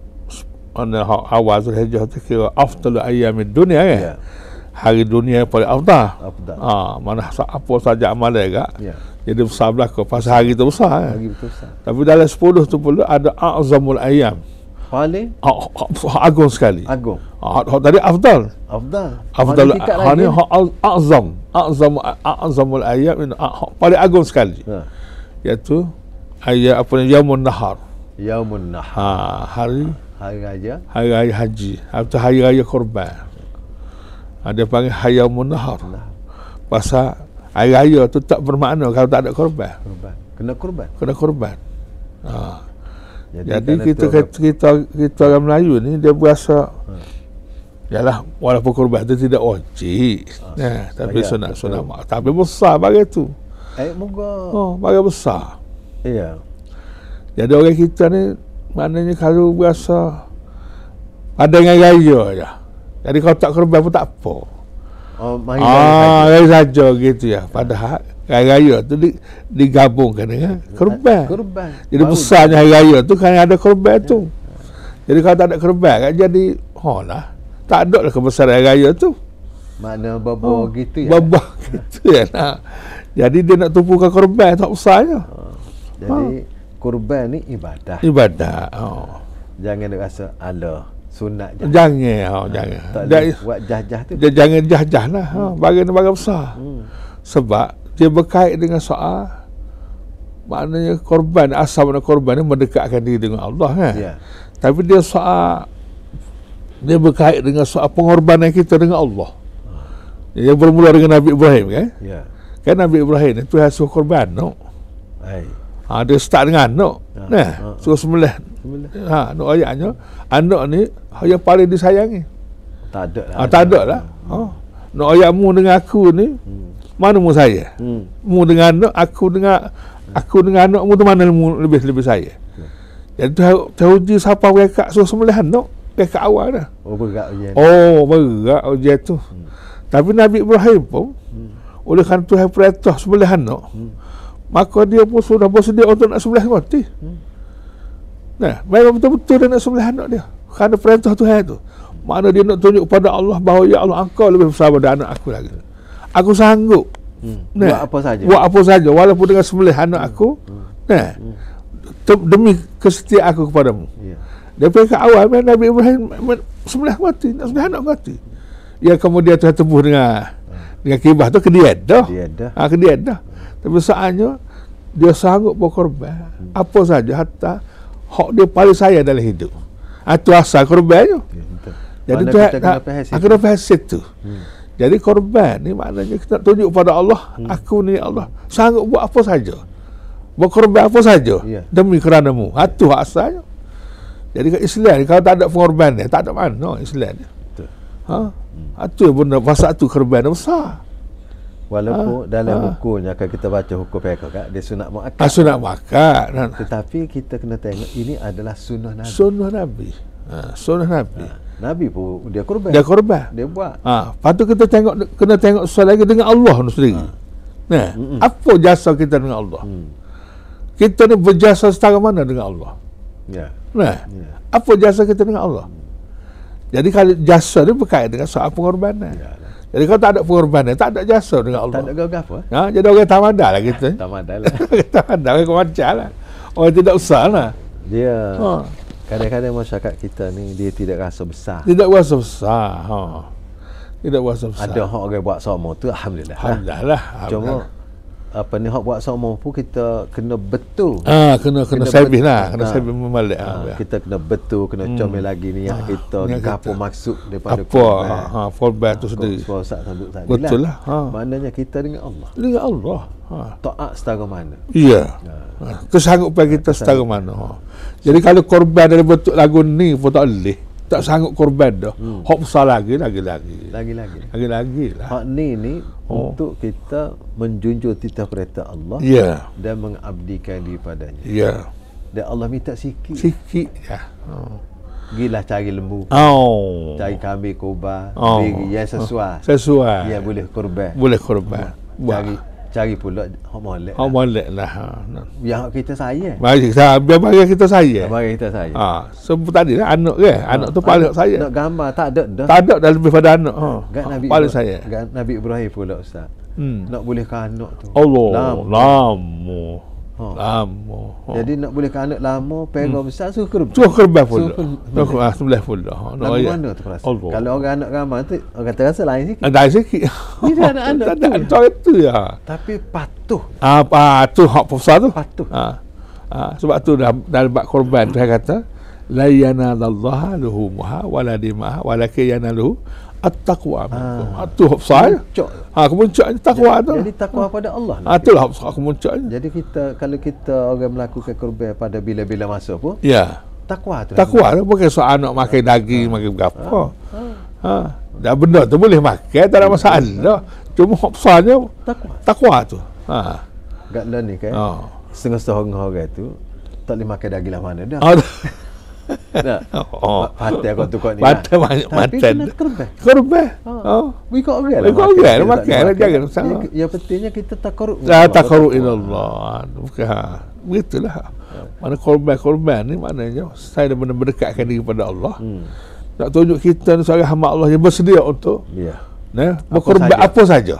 Ana hak awal Zulhijjah tu kira afdal ayyamid dunia kan. Ya hari dunia paling afdal. Afdal. Ha, mana apa saja amal dia gak. Ya. Jadi besar ke pasal hari tu besar Eh. Hari betul besar. Tapi dalam 10 tu pula ada azamul ayam. Paling ha, ha, ha, agung sekali. Agung. Ha, tadi afdal. Afdal. Afdal. Ha ni azam. Azam azamul ayam ini paling agung sekali. Ha. Iaitu ayat apa ni yaumun nahar. Yaumun nahar. Ha, hari hari raya. Hari raya haji. Atau hari raya korban. Ada ha, panggil hayau munahar. Pasal air raya tu tak bermakna kalau tak ada korban. Korban. Kena korban. Kena korban. Ha. Jadi, Jadi kita, kita, kita kita orang Melayu ni dia berasa ha. Yalah walaupun korban tu tidak wajib. Oh, ha, tapi sunat sunat mak. Tapi besar bagai tu. Eh moga. Oh, ha, bagai besar. Iya. Jadi orang kita ni maknanya kalau berasa ada yang raya aja. Jadi kalau tak kerbau pun tak apa. Oh, main ah, saja gitu ya. Padahal gaya raya tu di, digabungkan dengan kerbau. Eh, kerbau. Jadi Baru. besarnya hari raya tu kan ada kerbau tu. Ya. Jadi kalau tak ada kerbau kan jadi ha oh, lah. Tak ada lah kebesaran gaya raya tu. Mana babo oh, gitu ya. Babo gitu ya. Nah. Jadi dia nak tumpukan kerbau tak besarnya. Oh, jadi ha. kurban ni ibadah. Ibadah. Oh. Jangan rasa Allah sunat jah. Jangan ha, ha, jangan. Tak jah, buat jah-jah tu. Jah, jangan jah-jah lah. Ha, hmm. Bagian besar. Hmm. Sebab dia berkait dengan soal maknanya korban, asal mana korban ni mendekatkan diri dengan Allah kan. Ya. Tapi dia soal dia berkait dengan soal pengorbanan kita dengan Allah. Yang hmm. bermula dengan Nabi Ibrahim kan. Ya. Kan Nabi Ibrahim ni tu hasil korban no. Ha, dia start dengan anak. No. Ha. Nah, ha. ha. Suruh sembelih Bismillah. Ha, no ayahnya, anak ni yang paling disayangi. Tak ada lah. Ha, tak ada lah. Hmm. Ha. No ayatmu dengan aku ni hmm. mana mu saya? Hmm. Mu dengan anak aku dengan aku dengan anakmu tu mana mu lebih lebih saya? Hmm. Jadi tahu tahu dia siapa kak so sembelih anak mereka awal dah. Oh berat ujian. Oh berat ujian tu. Hmm. Tapi Nabi Ibrahim pun hmm. oleh kan Tuhan perintah sembelih anak. Hmm. Maka dia pun sudah bersedia untuk nak sembelih mati. Hmm. Nah, memang betul-betul dia nak sembelih anak dia. Kerana perintah Tuhan tu. Mana dia nak tunjuk kepada Allah bahawa ya Allah engkau lebih besar daripada anak aku lagi. Aku sanggup. Hmm. Nah, buat apa saja. Buat apa saja walaupun dengan sembelih anak hmm. aku. Hmm. Nah. Hmm. Demi kesetiaan aku kepadamu. Ya. Yeah. ke awal memang Nabi Ibrahim sembelih mati, nak sembelih anak mati. Ya kemudian Tuhan tempuh dengan dengan kibah tu kediat dah. Kediat dah. Ha, kediat dah. Tapi soalnya dia sanggup berkorban. Hmm. Apa saja hatta hak dia pada saya dalam hidup. Itu asal korban tu. Ya, Jadi tu aku dah fahasit tu. Jadi korban ni maknanya kita tunjuk pada Allah, hmm. aku ni Allah. Sanggup buat apa saja. Buat korban apa saja. Ya. Demi kerana mu. Itu ya. asalnya. Jadi kat Islam ni, kalau tak ada pengorban ni, tak ada mana no, Islam ni. Ha? Itu hmm. benda, pasal tu korban besar. Walaupun ha, dalam ha. Ah. hukumnya kalau kita baca hukum fiqh kak, dia sunat muakkad. Ah, sunat muakkad. Nah, nah. Tetapi kita kena tengok ini adalah sunnah Nabi. Sunnah Nabi. Ha, sunnah Nabi. Ha, Nabi pun dia korban. Dia korban. Dia buat. Ah, ha, patu kita tengok kena tengok soal lagi dengan Allah nu sendiri. Ha. Nah, Mm-mm. apa jasa kita dengan Allah? Hmm. Kita ni berjasa setara mana dengan Allah? Yeah. Nah, yeah. apa jasa kita dengan Allah? Hmm. Jadi kalau jasa ni berkait dengan soal pengorbanan. Yeah. Jadi kau tak ada pengorbanan, tak ada jasa dengan Allah. Tak ada gaul apa? Eh? Ha, jadi orang tamadah lah kita. Eh? Tamadalah, lah. tamadah, macam lah. Orang tidak usah lah. Dia... Ha. Kadang-kadang masyarakat kita ni dia tidak rasa besar. Tidak rasa besar. Ha. Tidak rasa besar. Ada hak orang buat sama tu alhamdulillah. Alhamdulillah. Cuma alhamdulillah apa ni hak buat sama pun kita kena betul ah kena kena, kena servis lah kena nah. servis memalik ah, ha, kita kena betul kena hmm. comel lagi ni yang ah, kita ni apa maksud daripada apa ha, fall ah, back tu sendiri lah. betul lah ha. maknanya kita dengan Allah dengan Allah ha. taat setara mana iya yeah. ha. kesanggupan kita setara mana ha. jadi kalau korban dari bentuk lagu ni pun tak boleh tak sanggup korban dah. Hmm. Hak besar lagi, lagi-lagi. Lagi-lagi. Lagi-lagi lah. Hak ni ni oh. untuk kita menjunjung titah kereta Allah yeah. dan mengabdikan diri padanya. Ya. Yeah. Dan Allah minta sikit. Sikit, ya. Yeah. Oh. Gila cari lembu. Oh. Cari kambing kubah. Oh. Yang sesuai. Sesuai. Yang boleh korban. Boleh korban. Buat. Cari cari pula hak molek. Hak molek lah. Ha. Biar hak kita sayang. Biar kita biar bagi kita sayang. Bagi kita sayang. Ha. So tadi lah anak ke? Anak ha. tu paling sayang. Nak gambar tak ada dah. Tak ada dah lebih pada anak. Ha. ha. Nabi paling sayang. Gak Nabi Ibrahim pula ustaz. Hmm. Nak boleh anak tu. Allah. Lamu. Lamu. Oh. Lama. Oh. Jadi nak boleh anak lama, pegang hmm. besar, suruh kerbah. Suruh kerbah pun. Suruh kerbah. Suruh kerbah pun. Lama mana tu rasa? Kalau orang anak ramah tu, orang kata rasa lain sikit. Ah, lain sikit. Ini anak-anak Tak ada anak itu ya. Tapi patuh. Ah, patuh. Hak besar tu. Patuh. Ah. ah. sebab tu dah dalam bab korban tu saya kata layana dallaha luhu muha wala dimaha wala kayana luhu at-taqwa ah. ya? ha. Itu hafsal. Ha, kemuncaknya takwa tu. Jadi takwa pada Allah. Ha, itulah hafsal kemuncaknya. Jadi kita kalau kita orang melakukan kurban pada bila-bila masa pun. Ya. Takwa tu. Takwa tu bukan soal nak makan daging, makan berapa. Ah. Ha. ha. Dan benda tu boleh makan, tak ada masalah. Cuma hafsalnya takwa. Takwa tu. Ha. Gak ni kan. Oh. Setengah-setengah orang tu tak boleh makan daging lah mana dah. Ha. Oh. Fatih kau tukar ni. Fatih lah. ma- macam. Tapi kena kerbe. Oh. Ha. oh. We got real. We lah got real. Makan. makan. makan. makan. Jangan usah. Yang, yang pentingnya kita tak korup. Tak ah, korup in Allah. Bukan. Begitulah. Mana korban-korban ni maknanya saya dah benar mendekatkan diri kepada Allah. Hmm. Nak tunjuk kita ni seorang hamba Allah yang bersedia untuk. Ya. Yeah. Ne, apa saja. apa saja.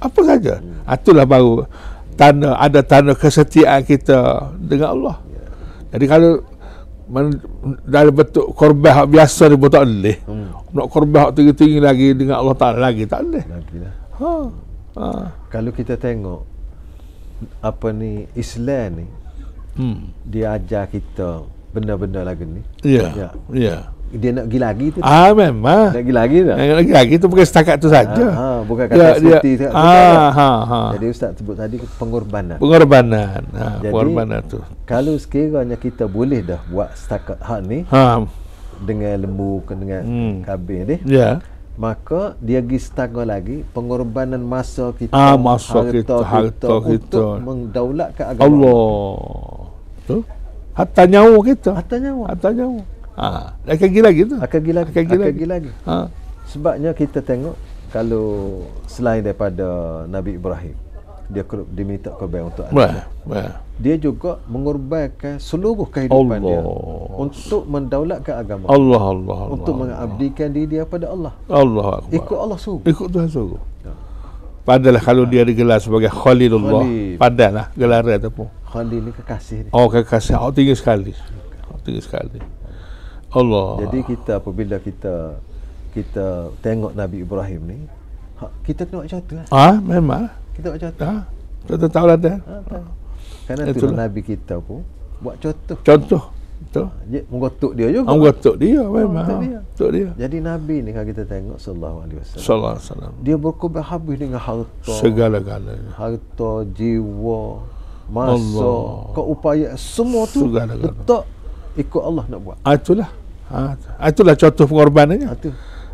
Atulah ya. Ha. Hmm. Itulah baru tanda ada tanda kesetiaan kita dengan Allah. Ya. Jadi kalau Man, dari bentuk korbah biasa dia tak Hmm. Nak korbah tinggi-tinggi lagi dengan Allah Ta'ala lagi tak boleh. Lah. Ha. ha. Kalau kita tengok apa ni Islam ni hmm. dia ajar kita benda-benda lagi ni. Ya. Yeah. Yeah dia nak pergi lagi tu. Ah memang. Ah. Nak pergi lagi tu. Nak pergi lagi tu bukan setakat tu saja. Ha, ha, bukan ya, kata seperti tu. Ha, ha. Jadi ustaz sebut tadi pengorbanan. Pengorbanan. Ha, Jadi, pengorbanan tu. Kalau sekiranya kita boleh dah buat setakat hak ni. Ha. Dengan lembu dengan hmm. kambing ni. Ya. Yeah. Maka dia pergi setakat lagi pengorbanan masa kita. Ah, masa harta kita, kita, harta kita, harta kita, untuk kita. mendaulatkan agama. Allah. Tu. Hatta nyawa kita. Hatta nyawa. Hatta nyawa. Hatta nyawa. Ha, akan gila lagi tu. Akan pergi lagi. Akan gila. lagi. Ha. Sebabnya kita tengok kalau selain daripada Nabi Ibrahim, dia diminta korban untuk anak. Wah, Dia juga mengorbankan seluruh kehidupan Allah. dia untuk mendaulatkan agama. Allah Allah Allah. Untuk mengabdikan diri dia pada Allah. Allah Akbar. Ikut Allah suruh. Ikut Tuhan suruh. Ya. Padahal kalau dia digelar sebagai Khalilullah, Khalil. padahal lah gelaran tu pun. Khalil ni kekasih ni. Oh, kekasih. Oh, tinggi sekali. Oh, tinggi sekali. Hmm. Allah. Jadi kita apabila kita kita tengok Nabi Ibrahim ni, ha, kita kena jatuh. Lah. Ah, ha, memang. Kita baca jatuh. Ah, ha, kita tahu lah dah. Ha, Karena tu ah, Nabi kita pun buat contoh. Contoh. Betul. Ah, Menggotok dia juga. Ah, Menggotok dia memang. Menggotok dia. Jadi Nabi ni kalau kita tengok sallallahu alaihi wasallam. Sallallahu alaihi wasallam. Dia berkubur habis dengan harta. Segala-galanya. Harta, jiwa, masa, keupayaan semua tu. Segala-galanya. Letak ikut Allah nak buat. Ah, itulah. Ha, itulah contoh pengorbanannya. Itu.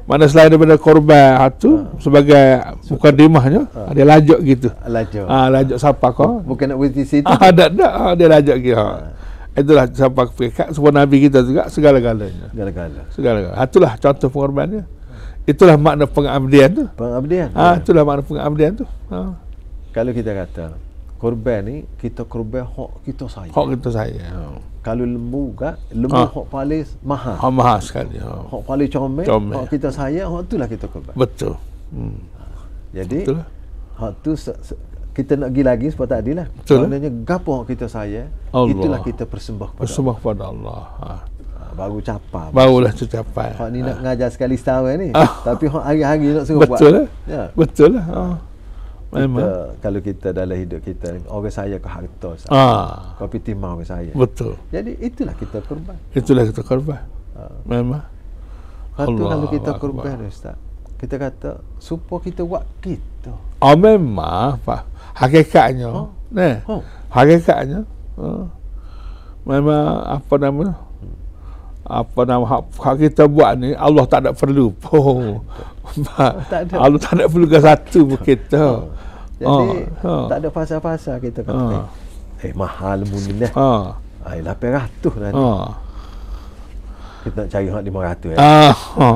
Mana selain daripada korban itu ha, ha. sebagai bukan dimahnya, ha. dia lajuk gitu. Lajuk. Ah, ha, lajuk siapa kau? Bukan nak berhenti situ. Ah, tak, tak. Ha, dia lajuk gitu. Ha. ha. Itulah siapa pekat semua Nabi kita juga segala-galanya. Segala-galanya. Segala-galanya. Itulah contoh pengorbanannya. Itulah makna pengabdian tu. Pengabdian. ha, itulah makna pengabdian tu. Ha. Kalau kita kata korban ni kita korban hak kita saya. Hak kita saya. Ha kalau lembu kat lembu ha. hok palis mahal ha, mahal sekali ha. hok palis comel, comel. hok kita sayang hok itulah kita korban betul hmm. ha. jadi betul lah. hok tu kita nak pergi lagi seperti tadi lah betul lah. maknanya gapo hok kita sayang Allah. itulah kita persembah kepada persembah kepada Allah ha. Baru capai Baru lah tu capai Kau ni nak ha. ngajar sekali setahun ni ha. Tapi kau hari-hari nak suruh betul buat lah. Ya. Betul lah ha kita, kalau kita dalam hidup kita orang saya ke harta saya. Ah. Kau piti mau orang saya. Betul. Jadi itulah kita korban. Itulah kita korban. Ah. Memang. Kalau kalau kita korban ustaz. Kita kata supo kita buat ah, kita. Oh, oh. Ah. memang apa? Hakikatnya. Oh. Ne. Oh. Hakikatnya. Oh. Memang apa namanya? Hmm. Apa nama hak, kita buat ni Allah tak ada perlu. Oh. Ah, kalau oh, tak ada flu satu pun kita. Oh. Ha, Jadi ha. tak ada pasal-pasal kita kata. Ha. Eh mahal bunyi ni. Ha. Ai 800 lah ni. Ha. Kita nak cari hak 500 eh. Ah, ha. ha.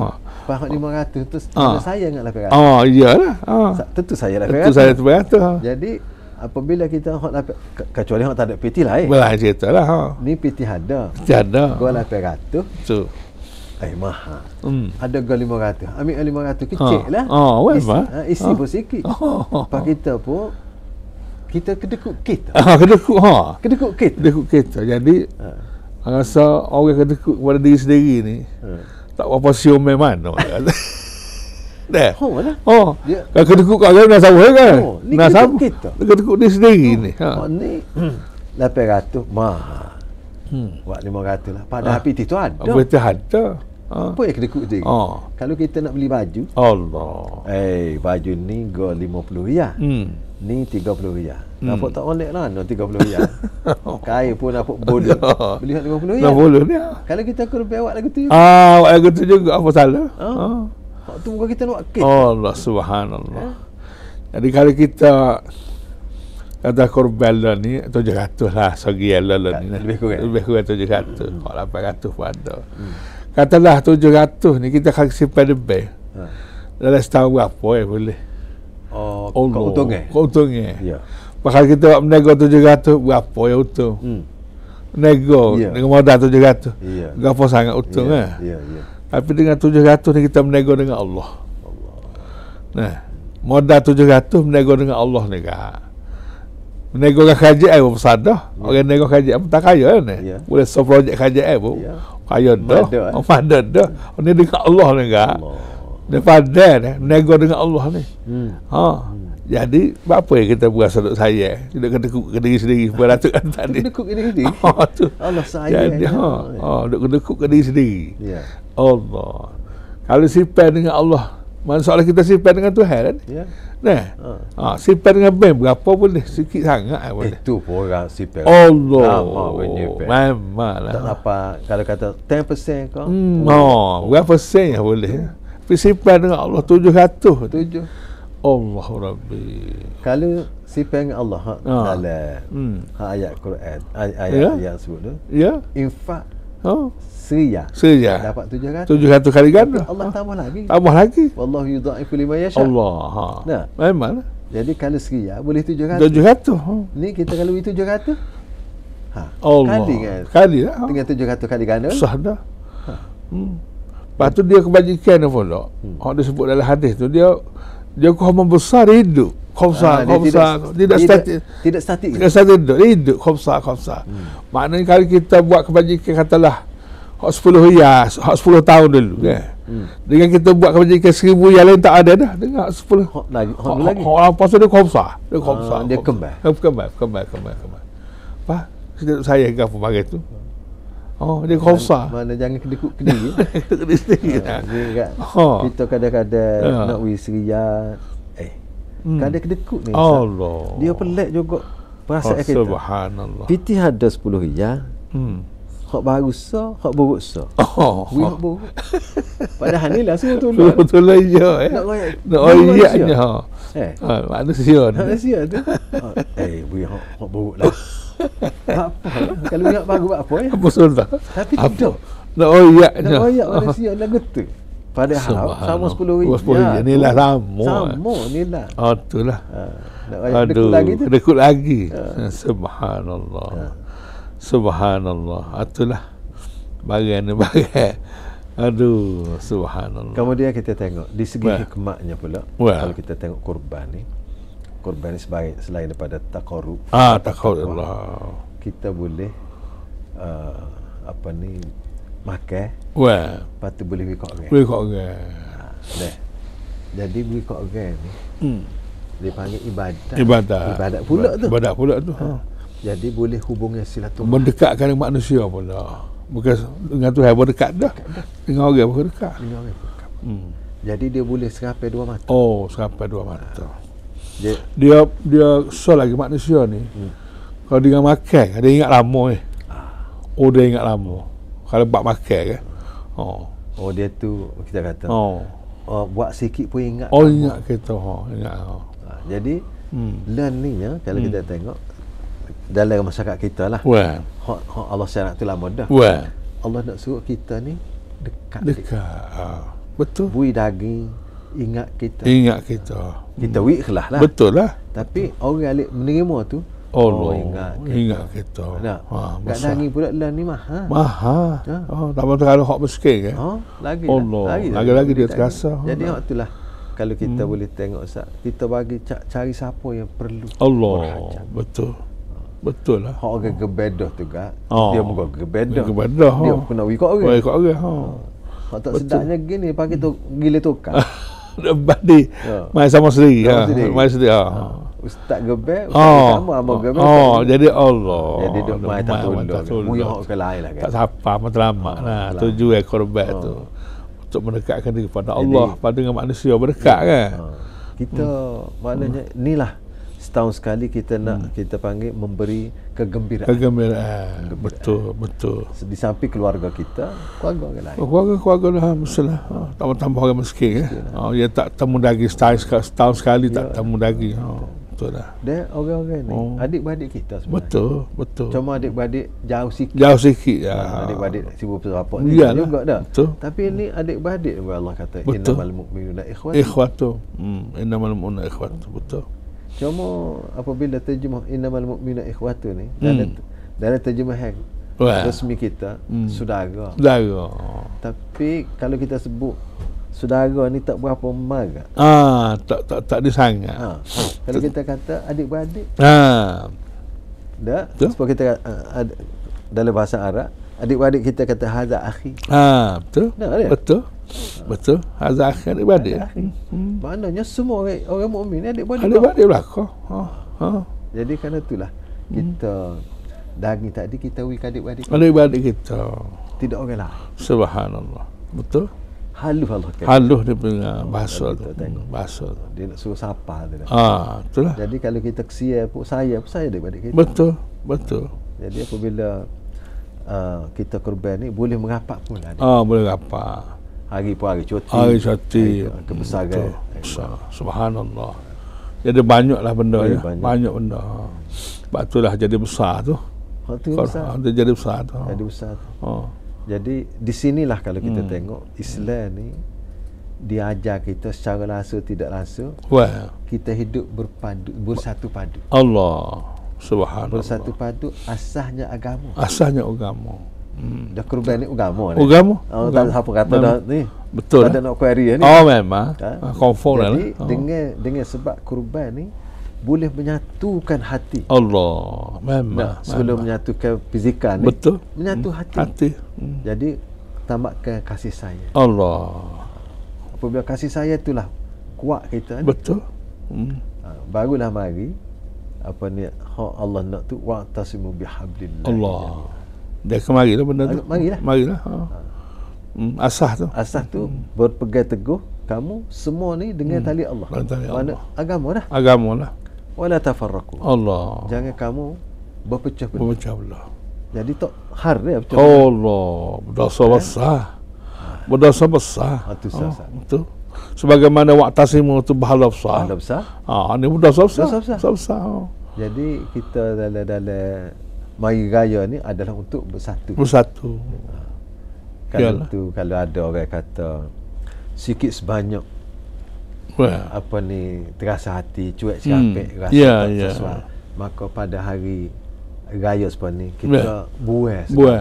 Pak hak 500 ha. tu saya ingat 800. Oh iya lah. Ha. Tentu saya 800. Tentu saya 800. Ha. Jadi apabila kita hak lapi, kecuali hak tak ada piti lah eh. Belah cerita lah. Ha. Ni piti ada. Tiada. Gua 800. Tu. So. Eh, mahal. Hmm. Ada gol 500. Ambil 500 kecil ha. lah. Oh, ha, apa? Isi, ha, isi ha. pun sikit. Oh. Pak kita pun kita kedekut kita. Ha, ah, kedekut ha. Kedekut kita. Kedekut kita. Jadi ha. rasa orang kedekut kepada diri sendiri ni. Ha. Tak apa siom memang. Dah. Ha. Oh, lah. oh. Dia, kalau kedekut kau kan nak sama kan? Oh, ni kedekut sama. kita. Kedekut diri sendiri ni. Ha. Oh, ni. Hmm. 800 mahal. Hmm. Buat lima ratus lah. Pada ha. Ah. piti tuan. Apa itu ada. Ha. Apa yang kena kutik? Ha. Ah. Kalau kita nak beli baju. Allah. Eh, baju ni go lima puluh riyah. Hmm. Ni tiga puluh riyah. Hmm. Nampak tak onek lah, no tiga puluh riyah. Kaya pun nampak bodoh. beli hak lima puluh riyah. Lima puluh riyah. Kalau kita kena pergi awak lagu tu. Ha, awak lagu tu juga. Apa salah? Ha. Waktu muka kita nak kek. Allah, subhanallah. Eh? Jadi kalau kita... Kata korban ni 700 lah segi ala lah ni. Lebih kurang. Lebih kurang 700. Hmm. ratus 800 pada. Hmm. Katalah ratus ni kita akan simpan lebih. Hmm. Ha. Dalam setahun berapa eh boleh. Oh, oh kau no. untung eh? Kau untung eh? Ya. Maka kita buat menego 700 berapa yang untung? Hmm. Nego yeah. dengan modal 700. ratus Yeah. Berapa sangat untung yeah. eh? yeah. Yeah. Tapi dengan ratus ni kita menego dengan Allah. Allah. Nah, modal ratus menego dengan Allah ni kak. Ya. Nego kerajaan eh, pun sadah. Yeah. nego menegurkan kerajaan tak kaya kan? Yeah. Boleh so projek kerajaan eh, Yeah. Kaya dah. Mada dah. Ini oh, hmm. dengan Allah ni enggak. Dia pandai Nego dengan Allah ni. Hmm. Ha. Hmm. Jadi, apa yang kita buat untuk saya? Tidak kena kuk ke diri sendiri. Bukan Datuk kata tadi. Kena kuk ke diri sendiri? Ha, tu. Allah saya. Jadi, ha. Ha, kena kuk diri Ya. Allah. Kalau sipan dengan Allah, Maksudnya kita simpan dengan Tuhan kan? Ya. Nah. Ha. ha. simpan dengan bank berapa boleh? Sikit sangat eh, boleh. Itu pun orang simpan. Allah. Lama punya Tak apa. Kalau kata 10% kau. Hmm. Oh. Berapa sen yang boleh? Hmm. Tapi simpan dengan Allah 700. 7. Allah Rabbi. Kalau simpan dengan Allah. Ha. ha. Dalam. Hmm. Ha. Ayat Quran. Ay- ayat ya? yang sebut tu. Ya. Infak. Ha. Seria. Seria. Dapat tujuh kali. Tujuh kali kali ganda. Allah tambah lagi. Tambah lagi. Wallahu yudha'ifu lima yasha. Allah. Ha. Nah. Memang. Jadi kalau seria boleh tujuh kali. Tujuh kali. Ha. Ni kita kalau itu tujuh kali. Ha. Allah. Kali kan. Kali lah. Ha. Dengan tujuh kali kali ganda. Sah dah. Ha. Hmm. Lepas tu dia kebajikan dia pula. Hmm. Oh, dia sebut dalam hadis tu dia dia kau membesar hidup. Khomsa, ha, khomsa. Tidak, tidak, tidak statik. Tidak statik. Tidak statik hidup. Khomsa, khomsa. Hmm. Maknanya kalau kita buat kebajikan katalah. Hmm hak 10 ya, hak 10 tahun dulu kan. Hmm. Dengan kita buat kebajikan 1000 yang lain tak ada dah dengan hak 10. Hak lagi, hak lagi. pasal dia kompsa. Dia ah, kompsa. Dia kembar. Kembar, kembar, kembar, kembar. Apa? Kita saya ke apa bagai tu? Oh, dia kompsa. Mana jangan kedekut kediri. Ya? Kedekut sendiri. Ya? Ah, ha. Kita kadang-kadang ah. nak wis riyad. Eh, hmm. kadang dia kedekut ni. Allah. Dia pelik juga perasaan oh, kita. Subhanallah. Piti ada 10 ya. Hmm hak baru so, hak buruk so. Oh. Buruk buruk. Padahal ni lah semua tolong. Semua tolong je. Nak eh. royak. Nak royak je. Ha. Eh. Ha, manusia. Manusia tu. Ha, eh, buruk hak, hak buruk lah. apa? Kalau ingat baru buat apa? Eh? Apa sultan? Tapi tidak. Nak royak je. Nak ha. royak manusia. Nak gitu. Padahal sama sepuluh ribu. Sepuluh ribu. Ni lah sama. Ya, eh. Sama ni lah. Oh, tu lah. Nak royak dekut lagi tu. Dekut lagi. Subhanallah. Subhanallah Itulah Barang ni Aduh Subhanallah Kemudian kita tengok Di segi well. hikmatnya pula well. Kalau kita tengok kurban ni Kurban ni sebaik Selain daripada takarub Ah takarub Allah Kita boleh uh, Apa ni Makan Well Lepas tu boleh wikok gen Boleh wikok gen ah, Jadi wikok gen ni hmm. Dia panggil ibadat Ibadat Ibadat pula tu Ibadat pula tu ha. Jadi boleh hubungi silaturahim. Mendekatkan dengan manusia pula. Bukan dengan Tuhan pun dekat dah. Dengan orang pun dekat. Dengan orang dekat. Hmm. Jadi dia boleh serapai dua mata. Oh, serapai dua mata. Ah. Dia dia, dia soal lagi manusia ni. Hmm. Kalau dengan makan, dia ingat lama ni. Eh. Ah. Oh, dia ingat lama. Kalau buat makan ke. Eh. Oh. Oh, dia tu kita kata. Oh. oh buat sikit pun ingat. Oh, ingat kita. Ha, oh, ingat. Ha, jadi, hmm. learn ni ya, kalau hmm. kita tengok, dalam masyarakat kita lah. Wah. Ha, Allah syarat tu lama dah. Wah. Allah nak suruh kita ni dekat. Dekat. Dia. Ah. Betul. Bui daging ingat kita. Ingat kita. Kita hmm. ikhlas lah. Betul lah. Tapi Betul. orang alik menerima tu Allah oh, oh ingat kita. Ingat kita. Nak. Ha, Gak daging pula lah ni mahal. Ha. Mahal. Ha. Oh, tak kalau eh? oh, oh, lah. lah. hak miskin ke? lagi. Allah. Lagi, lagi, dia terasa. Jadi hak itulah kalau kita hmm. boleh tengok sat, kita bagi cari siapa yang perlu. Allah. Berhajar. Betul. Betul lah. Hak orang gebedah tu kan. Dia bukan gebedah. Gebedah. Dia kena ha. ikut orang. Okay. Ikut orang. Ha. Hak tak sedapnya gini pagi tu gila tukar. Badi. Ya. Mai sama sendiri. Ha. Mai sendiri. Ha. Ustaz gebe, ustaz oh. kamu abang gebe. Oh, oh. jadi Allah. Jadi dia mahu. tak tunduk. Mu yok ke lain lah kan. Tak apa, matlamat lah. lah. Tuju ekor bet tu. Untuk mendekatkan diri kepada Allah, pada dengan manusia berdekat kan. Kita hmm. maknanya inilah hmm setahun sekali kita nak hmm. kita panggil memberi kegembiraan. Kegembiraan. kegembiraan. Betul, betul. Di samping keluarga kita, keluarga lain. Keluarga-keluarga oh, lah mestilah. Ha. Tambah-tambah orang miskin ya. Ha. Oh, ya tak temu daging setahun, setahun sekali ya. tak temu daging. Ha. Betul Dah Dia orang-orang ni, oh. adik-beradik kita sebenarnya. Betul, betul. Cuma adik-beradik jauh sikit. Jauh sikit, ya. Ha, adik-beradik sibuk bersama-sama. Ya lah. Juga dah. Betul. Tapi hmm. ini adik-beradik, Allah kata. Betul. Innamal mu'minu na ikhwatu. Ikhwatu. Hmm. Innamal mu'minu na Betul cuma apabila terjemah innamal mu'mina ikhwatu ni hmm. dalam hmm. terjemahan Wah. resmi kita hmm. saudara saudara tapi kalau kita sebut saudara ni tak berapa marah ah tak tak tak ada sangat ha. kalau kita kata adik beradik ha ah. dah sebab kita uh, ad, dalam bahasa Arab adik beradik kita kata hadza akhi Ah, betul nah, betul Betul. Hari akhir adik beradik. Hmm. Maknanya semua orang, orang mukmin ni adik beradik. Adik beradik belakang. Ha. Ha. Jadi kerana itulah hmm. kita hmm. daging tadi kita wi adik beradik. Adik beradik kita. Tidak orang lah. Subhanallah. Betul. Haluh Allah kata. Haluh dia punya basal, oh, tu. Bahasa tu. Dia nak suruh sapa dia. Lah. Ah, betul lah. Jadi kalau kita kesia pun saya pun saya daripada kita. Betul. Betul. Ha. Jadi apabila uh, kita kurban ni boleh mengapak pun lah ada. Ah, oh, boleh mengapak hari pun hari cuti hari cuti kebesaran besar, besar. subhanallah jadi banyaklah benda ya, banyak. banyak benda sebab itulah jadi besar tu waktu besar dia jadi besar tu jadi besar tu. Oh. jadi di sinilah kalau kita hmm. tengok Islam ni diajar kita secara langsung tidak langsung well. kita hidup berpadu bersatu padu Allah subhanallah bersatu padu asahnya agama asahnya agama Hmm. Dah kerubian ni ugamo ni. Ugamo. Oh, Tak apa kata memang. dah ni. Betul. Tak ada nak query ni. Oh memang. Ha? Ah, confirm lah. Jadi oh. dengan, dengan sebab kerubian ni boleh menyatukan hati. Allah. Memang. Nah, sebelum menyatukan fizikal ni. Betul. Menyatu hmm. hati. Hati. Hmm. Jadi tambahkan kasih sayang. Allah. Apabila kasih sayang itulah kuat kita ni. Betul. Hmm. Ha, barulah mari apa ni Allah nak tu wa tasimu bihablillah. Allah. Jadi. Dah kemari lah benda tu. Mari lah. Mari lah. Ha. Hmm, asah tu. Asah tu berpegang teguh kamu semua ni dengan hmm. tali Allah. Tali Mana Allah. agama dah. Agama lah. Wala tafarraku. Allah. Jangan kamu berpecah belah. Berpecah belah. Jadi tak hari. ya, Allah. Ha, berdosa besar. Berdosa besar. Itu sah. Itu. Sebagaimana waktu tasimu itu bahala besar. Bahala besar. Ha, ini berdosa besar. Berdosa besar. Jadi kita dalam-dalam mari raya ni adalah untuk bersatu. Bersatu. Ha. Kalau Yalah. tu kalau ada orang kata sikit sebanyak Well. apa ni terasa hati cuek hmm. capek hmm. rasa yeah, yeah. sesuatu maka pada hari raya seperti ni kita yeah. Buas. buai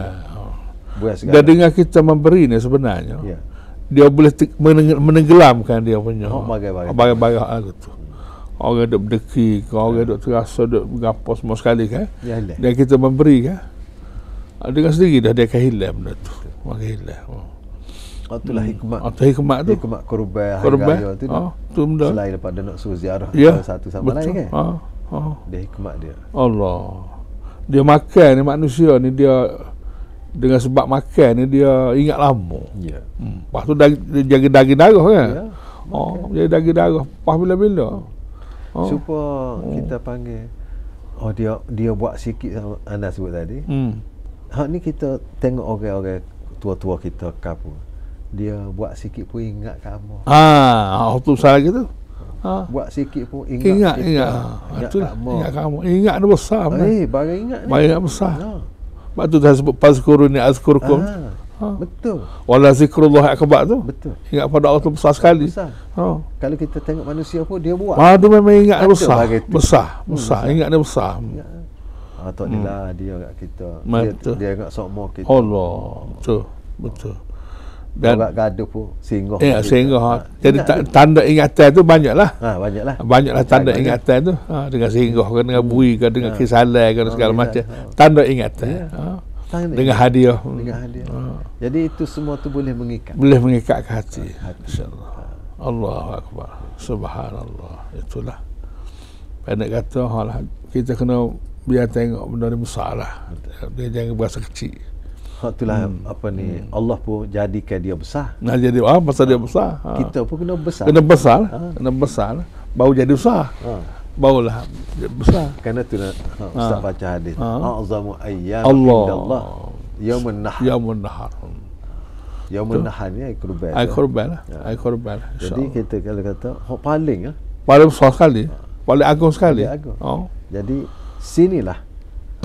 buai segala dan dengan kita memberi ni sebenarnya yeah. dia boleh menenggelamkan dia punya oh, bagai-bagai bagai-bagai hal itu orang duk berdeki ke orang ya. duk terasa duk bergapa semua sekali kan dan kita memberi kan dengan sendiri dah dia akan hilang benda tu akan hilang oh. Ah, itulah hikmat hmm. Itulah hikmat tu Hikmat kurban Kurban ah, tu, benda Selain daripada nak suruh ziarah ya, Satu sama Betul. lain kan Dia hikmat dia Allah Dia makan ni manusia ni dia dengan sebab makan ni dia ingat lama. Ya. Hmm. Lepas tu dia jaga daging darah kan. Ya. Oh, okay. jaga daging darah pas bila-bila oh. super oh. kita panggil oh dia dia buat sikit anda sebut tadi hmm. Hak ni kita tengok orang-orang tua-tua kita kapu. Dia buat sikit pun ingat kamu. Ah, ha, ha, tu salah gitu. Ha. Buat sikit pun ingat. Ingat, kita, ingat. Ha. Ingat, kamu. ingat kamu. Ingat ni besar. Eh, bagai ingat ni. Barang ingat besar. Ha. tu dah sebut pas kurun ni, askur kurkum. Ha. Ha. Betul. Wala zikrullah akbar tu. Betul. Ingat pada Allah tu besar sekali. Besar. Ha. Kalau kita tengok manusia pun dia buat. Ha ah, tu memang ingat dia besar. Besar. Besar. Hmm, besar. besar. Ingat dia besar. Ha tak hmm. lah dia kat kita. dia, betul. dia ingat sokmo kita. Allah. Betul. Betul. Dan tak gaduh pun singgah. Ya, singgah. Ha. Jadi ingat tanda ingatan tu banyaklah. Ha, banyaklah. Banyaklah tanda banyak ingatan banyak. tu. Ha, dengan singgah, dengan bui, dengan ha. kesalahan, dengan segala ha. macam. Tanda ingatan. Ya. Ha datang ni dengan hadiah dengan hadiah ha. jadi itu semua tu boleh mengikat boleh mengikat ke hati, ha, hati. Ha. Allahu akbar subhanallah itulah pendek kata halah kita kena biar tengok benda ni besar lah dia jangan berasa kecil Hak itulah hmm. apa ni hmm. Allah pun jadikan dia besar. Nah jadi ah pasal dia ha. besar. Ha. Kita pun kena besar. Kena besar. Lah. Ha. Kena besar. Lah. Baru jadi besar. Ha barulah besar kerana tu nak ha, ustaz ha. baca hadis ha. azamu ayyam Allah yaumun nahar yaumun nahar yaumun nahar ni ai kurban ai kurban lah ya. ai kurban lah jadi Allah. kita kalau kata hok oh, paling ah paling besar sekali ha. paling agung sekali paling agung. oh jadi sinilah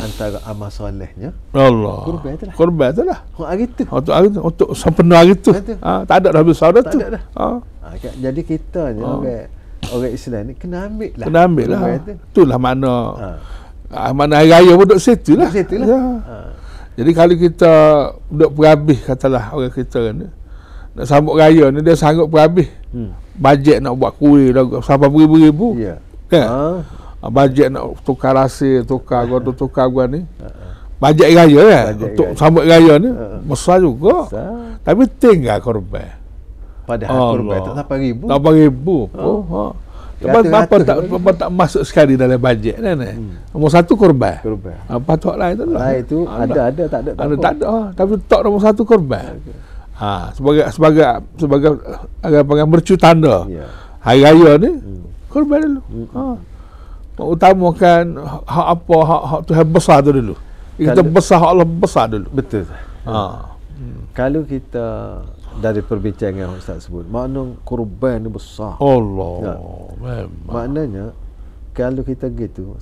antara amal solehnya ya Allah kurban tu lah kurban tu lah oh, ha, untuk hari tu untuk, untuk sempena hari tu ha, tak ada dah besar dah tak tu ada dah. jadi kita je ha orang Islam ni kena ambil lah kena ambil lah itulah mana, ha. ah, makna hari raya pun lah. duduk situ lah ya. ha. jadi kalau kita duduk perhabis katalah orang kita ni nak sambut raya ni dia sanggup perhabis hmm. bajet nak buat kuih dah sampai beribu-ribu ya. kan ha. Ah, bajet nak tukar rasa tukar gua tu ha. tukar gua ni ha. ha. bajet raya kan untuk sambut raya ni ha. ha. besar juga tapi tinggal korban Padahal Allah. korban tak 8 ribu 8 ribu oh. Oh. Ha. apa tak, apa tak masuk sekali dalam bajet ni kan, ni. Eh? Hmm. Nombor satu korban. Korban. Apa ha, tak lain tu lah. Lain tu ada, ha, ada, tak ada. Tak ada, tak ada. Tapi tok nombor satu korban. Okay. Ha. Sebagai, sebagai, sebagai, agar panggil mercu tanda. Yeah. Hari raya ni, hmm. korban dulu. Hmm. Ha. Utamakan hak apa, hak, hak tu yang besar tu dulu. Kita kalau, besar, Allah besar dulu. Betul. Ha. Hmm. Kalau kita dari perbincangan yang Ustaz sebut makna kurban ni besar Allah ya. memang maknanya kalau kita gitu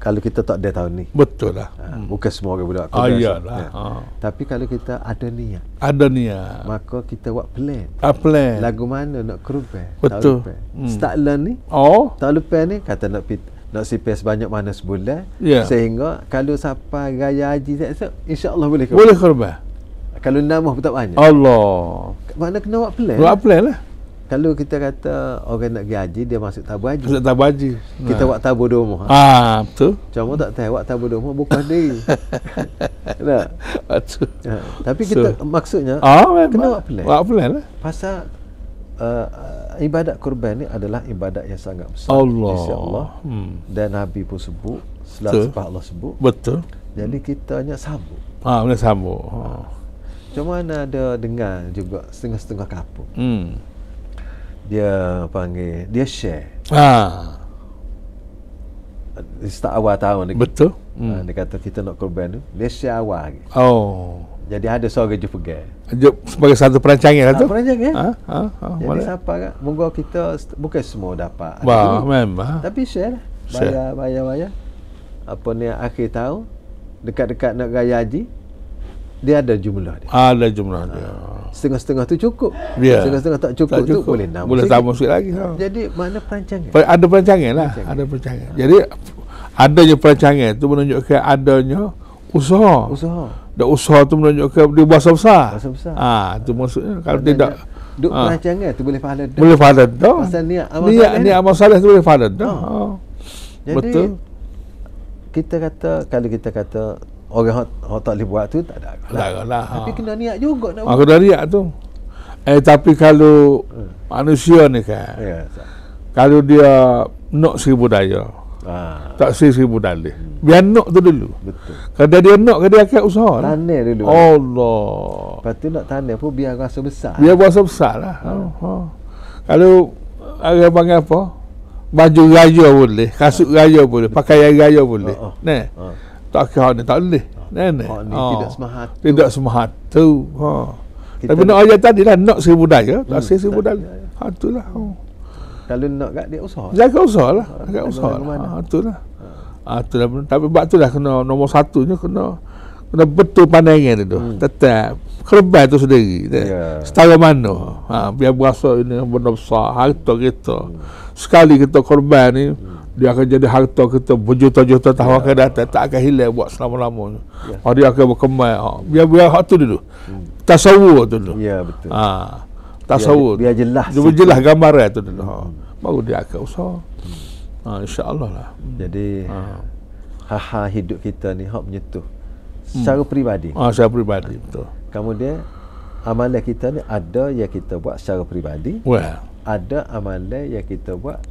kalau kita tak ada tahun ni betul lah ha, bukan semua orang budak ah, kurban ya. ha. tapi kalau kita ada niat ada niat maka kita buat plan A ah, plan lagu mana nak kurban betul hmm. start lah ni oh tak lupa ni kata nak pit nak sipir sebanyak mana sebulan yeah. sehingga kalau sampai gaya haji insyaAllah boleh kurban boleh kurban kalau namah pun tak banyak Allah mana kena buat plan buat plan lah kalau kita kata orang nak pergi haji dia masuk tabu haji masuk tabu haji kita ha. buat tabu domo. rumah ha, betul cuma tak tahu buat tabu domo rumah bukan diri nak betul ha, tapi kita maksudnya ah, kena buat plan buat plan lah pasal uh, uh, ibadat kurban ni adalah ibadat yang sangat besar Allah. Hmm. dan Nabi pun sebut selalu sebab Allah sebut betul jadi kitanya sambut ah, ha, sambut ha. Macam mana ada dengar juga setengah-setengah kapur. Hmm. Dia panggil, dia share. Ha. Dia start awal tahun lagi. Betul. Ha, hmm. Dia kata kita nak korban tu, dia share awal lagi. Oh. Jadi ada seorang je pegang. sebagai satu perancangan lah tu. Ah, perancangan. Eh? Ha? Ha? ha? Jadi siapa kan? Moga kita bukan semua dapat. Wah, memang. Ha. Tapi share lah. Bayar, bayar, bayar. Apa ni akhir tahun. Dekat-dekat nak raya haji dia ada jumlah dia. Ada jumlah dia. Ah. Setengah-setengah tu cukup. Ya. Setengah-setengah yeah. tak, cukup tak cukup tu boleh nambah. Boleh tambah sikit lagi. Ha. Jadi mana perancangan? Ada perancangan lah. Perancangan. Ada perancangan. Ha. Jadi adanya perancangan tu menunjukkan adanya usaha. Usaha. Dan usaha tu menunjukkan dia besar besar. Besar besar. Ah, ha, tu maksudnya kalau Mananya, tidak duk ha. perancangan tu boleh faham dah. Boleh faham dah. Pasal niat amal soleh. Niat, niat amal soleh tu boleh faham dah. Ha. Ha. Jadi Betul. kita kata kalau kita kata orang hok tak boleh buat tu tak ada agaklah. Lah, ha. Tapi kena niat juga nak buat. Aku dah niat tu. Eh tapi kalau hmm. manusia ni kan. Ya. Kalau dia nak seribu daya. Ha. Tak sisi seribu dalih. Hmm. Biar nak tu dulu. Betul. Kalau dia nak ke dia akan usaha. Lah. Tanya dulu. Allah. Lepas tu nak tanya pun biar rasa besar. Biar lah. rasa besar lah. Ha. Hmm. Ha. Kalau ada panggil apa? Baju raya boleh. Kasut ha. raya boleh. Pakaian raya boleh. Ha. Ha. Ha. Ha. Tak kira ni tak boleh. Ah. Ha. Ha. Ha. tidak semahat. Tidak semahat tu. Ha. Tapi nak ayat tadi lah nak seribu daya, hmm. tak seribu daya. Ha itulah. Ha. Kalau nak kat dia usaha. Jaga usaha lah. Jaga usaha. Lah. Ha itulah. Ha itulah. Ha. Lah. Tapi bab tu dah kena nombor satunya kena kena betul pandangan tu. Hmm. Tetap kerbau tu sendiri. Yeah. Setara mana? Ha biar berasa ini benda besar, harta kita. Hmm. Sekali kita korban ni hmm dia akan jadi harta kita berjuta-juta tahun yeah. akan datang tak akan hilang buat selama-lamanya yeah. oh, dia akan berkembang oh. Ah, biar-biar hak tu dulu hmm. tasawur tu dulu ya yeah, betul ha. Ah, tasawur biar, biar jelas dia situ. jelas gambaran tu dulu hmm. baru dia akan usah. hmm. ha, insyaAllah lah hmm. jadi ha. Haha hidup kita ni hak menyentuh secara hmm. peribadi ha, secara peribadi ha. betul kemudian amalan kita ni ada yang kita buat secara peribadi well. ada amalan yang kita buat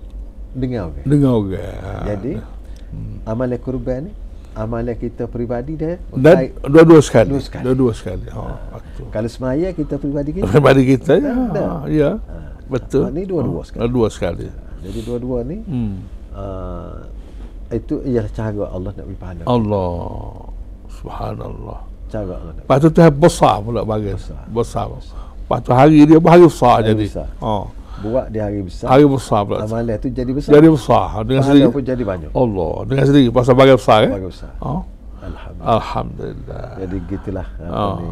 dengan orang. Dengan orang. Ha. Jadi hmm. amal kurban ni amal kita peribadi dia dan dua-dua sekali. Dua-dua sekali. Ha. Ha. Kalau semaya kita peribadi kita. Peribadi kita ya. Ha. Ya. Ha. Betul. Ha. Ini dua-dua ha, sekali. Dua-dua sekali. Jadi dua-dua ni hmm. Uh, itu ialah cara Allah nak beri pahala. Allah. Subhanallah. Cara Allah. Nak Patut tu besar pula bagi. Besar. besar. Patut hari dia bahagia besar, jadi. Besar. Oh buat di hari besar. Hari besar pula. Amalan tu jadi besar. Jadi besar. Dengan sendiri. pun jadi banyak. Allah. Dengan sendiri. Pasal bagai besar. Eh? Bagai besar. Eh? besar. Oh. Alhamdulillah. Alhamdulillah. Jadi gitulah. Oh. Ni,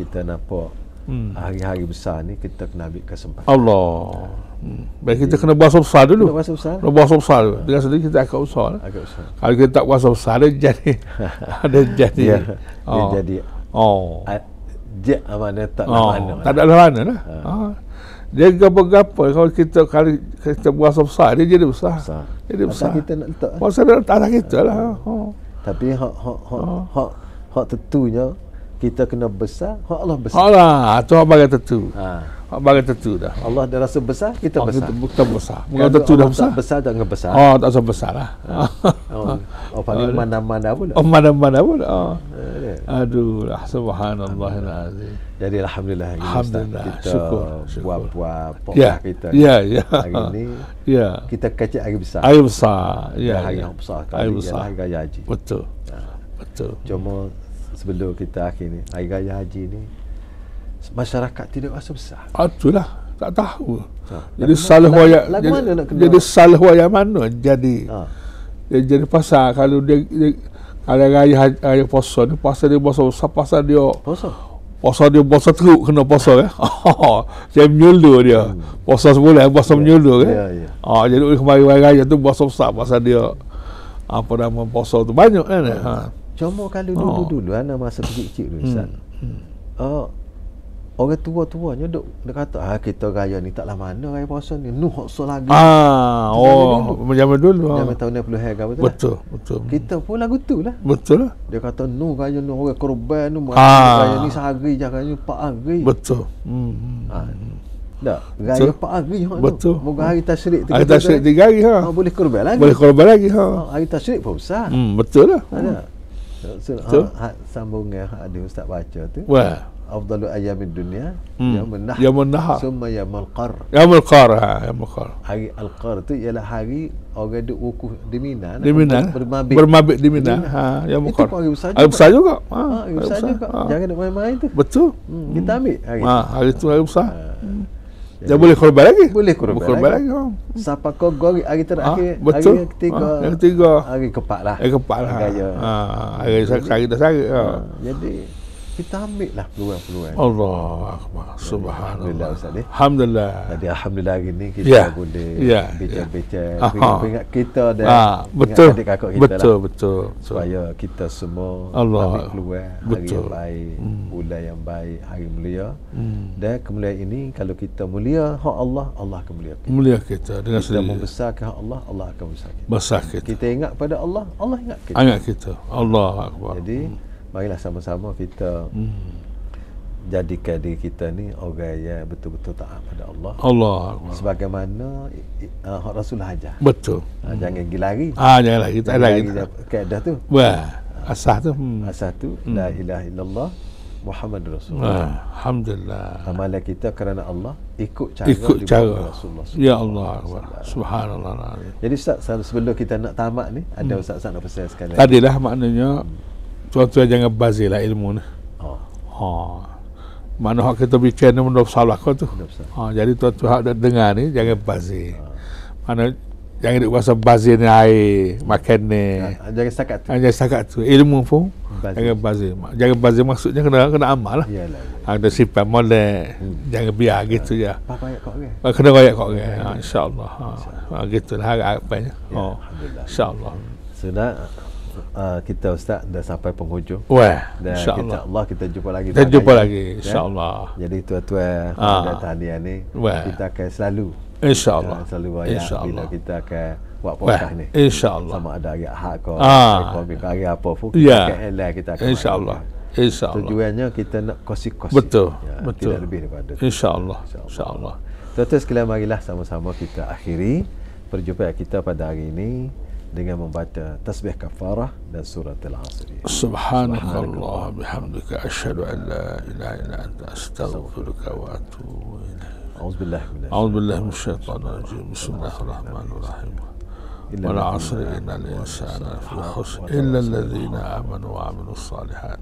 kita nampak. Hmm. Hari-hari besar ni kita kena ambil kesempatan. Allah. Hmm. Baik kita kena buat besar dulu. Kena buat besar. Kena buat besar. Dengan sendiri kita akan usah. Eh? Akan usah. Kalau kita tak buat besar dia jadi. ada jadi. Dia, ya. oh. dia jadi. Oh. A- dia amanah tak ada oh. mana. Tak ada mana lah. Ha. Oh dia gapa-gapa kalau kita kali kita berasa besar dia jadi besar. besar. Jadi besar. kita nak letak. Puasa dalam tanah kita lah. Ha. Tapi hak hak hak ha. hak tentunya kita kena besar, hak Allah besar. Allah lah, tu apa kata tu. Ha. Bagai tetu dah. Allah dah rasa besar, kita Allah besar. Kita, kita besar. Bukan tetu dah besar. besar dan ngebesar. Ah, lah. ah. Oh, tak sebesar lah. Oh, oh paling ah, mana-mana pula. Oh, mana-mana pun Oh. Oh, Aduh lah, subhanallah. Alhamdulillah. Jadi Alhamdulillah. Alhamdulillah. Ustaz, kita syukur. syukur. Buat-buat ya, pokok yeah. kita. Ya, yeah, Yeah. Hari ini, yeah. kita kecil air besar. Air besar. Ya, yeah, yeah. besar. Air besar. Air besar. Betul. Ya. Betul. Cuma sebelum kita akhir ni, air gaya haji ni, masyarakat tidak rasa besar. Ah, itulah tak tahu. Ha. Jadi salah wayak jadi, jadi salah wayak mana jadi. Ha. Dia jadi pasal kalau dia, dia ada gaya gaya ha- poso ni pasal dia poso siapa pasal dia poso. Poso dia poso teruk kena poso ya. Saya menyeldu dia. Hmm. Poso sebulan poso yeah. menyeldu kan. Ya ya. Ah jadi kemari gaya tu poso besar pasal dia apa nama poso tu banyak kan. Ya. Hmm. Ha. Cuma kalau dulu-dulu oh. Eh, dulu, ana masa kecil-kecil dulu orang tua-tuanya duk dia kata ah kita gaya ni taklah mana gaya puasa ni nuh so lagi. Ah oh zaman dulu. Ah. Zaman tahun 90-an lah. betul. Betul, lah. betul. Kita pun lagu tu lah. Betul lah. Dia kata nuh gaya nuh orang korban nuh ah. ha. raya ni sehari je gaya pak hari. Betul. Hmm. Ha. Tak, raya so, 4 hari ha, Betul. Tu. Moga hari tasyrik 3 hari. Hari tasyrik 3 hari ha. ha. boleh korban lagi. Boleh korban lagi ha. ha. Hari tasyrik pun besar. Hmm, betul lah. Ha. Ha. Ha. Ha. Ha. Ha. Ha. Ha. Ha. Ha. Ha. Ha. Ha. Ha. Ha afdalu ayamid dunya hmm. yaumun nahar yaumun summa yaumul qar yaumul qar ha yaumul qar hari al qar tu ialah hari orang di wukuf di mina di mina bermabik di mina ha yaumul qar itu pun juga hari besar juga ha besar, ha, juga ha. jangan nak main-main tu betul hmm. hmm. kita ambil hari ha hari tu hari besar ha. Dia ya, boleh korban lagi. Boleh korban, korban lagi. Ha. Siapa kau gori hari terakhir? Ha, betul. Hari ketiga. Ha, ketiga. Hari keempat lah. Hari keempat lah. Ha, hari sari dah sari. Jadi, ha. jadi kita ambil lah peluang-peluang Allah Akbar Subhanallah eh? Alhamdulillah jadi Alhamdulillah hari ni kita yeah. boleh yeah. bincang-bincang yeah. ingat kita dan ah, ha. betul. kita lah. betul, lah betul betul supaya kita semua Allah. ambil peluang hari betul. yang baik hmm. bulan yang baik hari mulia hmm. dan kemuliaan ini kalau kita mulia hak Allah Allah akan mulia kita mulia kita dengan kita sendiri. membesarkan hak Allah Allah akan besar kita besar kita kita ingat pada Allah Allah ingat kita ingat kita Allah Akbar jadi hmm marilah sama-sama kita hmm. jadikan diri kita ni orang yang betul-betul taat pada Allah. Allah. Sebagaimana uh, Rasul ajar. Betul. Uh, hmm. Jangan pergi lari. Ah, jangan lari. Tak lari. Kaedah tu. Wah. Asah tu. Hmm. Asah tu. Hmm. La ilaha illallah. Muhammad Rasulullah. Ah, Alhamdulillah. Amalan kita kerana Allah ikut cara ikut cara. Rasulullah. Ya Allah. Subhanallah. Jadi Ustaz, sebelum kita nak tamat ni, ada hmm. Ustaz-Ustaz hmm. nak pesan sekali. Tadilah maknanya hmm tuan-tuan jangan bazir lah ilmu ni. Oh. Ha. ha. Mana hak kita bicara ni menurut salah kau tu. Ha. Jadi tuan-tuan hak dengar ni jangan bazir. Oh. Mana jangan duk kuasa bazir ni air, makan ni. Ha, jangan sakat. tu. Jangan tu. Ilmu pun bazir. jangan bazir. Jangan bazir maksudnya kena kena amal lah. Yalah. Ada simpan molek. Hmm. Jangan biar ya. gitu je. Ya. Apa kena royak kau ke? Insyaallah. Ha, insya-Allah. Ha. Insya Gitulah harapannya. Ya. Oh. insya Sudah uh, kita ustaz dah sampai penghujung. Wah, dan insya kita Allah. Allah kita jumpa lagi. Kita jumpa lagi, lagi ya? insya-Allah. Ya? Jadi tuan-tuan ah. dan tahniah ni Wah. kita akan selalu insya-Allah. Selalu ya insya bila kita akan buat podcast ni. Insya-Allah. Sama ada hari Ahad ya. ke, hari ke hari apa pun kita yeah. akan kita akan. Insya-Allah. InsyaAllah Tujuannya kita nak kosik kosik. Betul ya, Betul Tidak lebih daripada InsyaAllah InsyaAllah insya Tuan-tuan sekalian marilah sama-sama kita akhiri Perjumpaan kita pada hari ini dengan membaca tasbih kafarah dan surat al-asr. Subhanakallah bihamdika asyhadu an la ilaha illa anta astaghfiruka wa atubu ilaik. أعوذ بالله من أعوذ بالله من الشيطان الرجيم بسم الله الرحمن الرحيم والعصر إن الإنسان في خسر إلا الذين آمنوا وعملوا الصالحات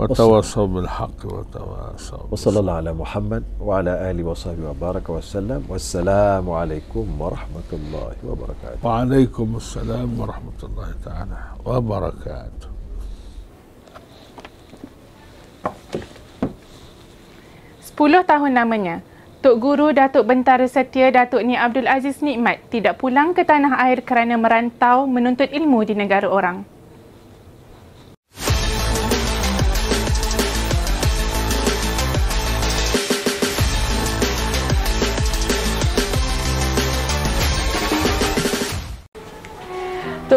وتواصوا بالحق وتواصوا وصلى الله على محمد وعلى اله وصحبه وبارك وسلم والسلام عليكم ورحمه الله وبركاته وعليكم السلام ورحمه الله تعالى وبركاته sepuluh tahun namanya, Tok Guru Datuk Bentara Setia Datuk Ni Abdul Aziz Nikmat tidak pulang ke tanah air kerana merantau menuntut ilmu di negara orang.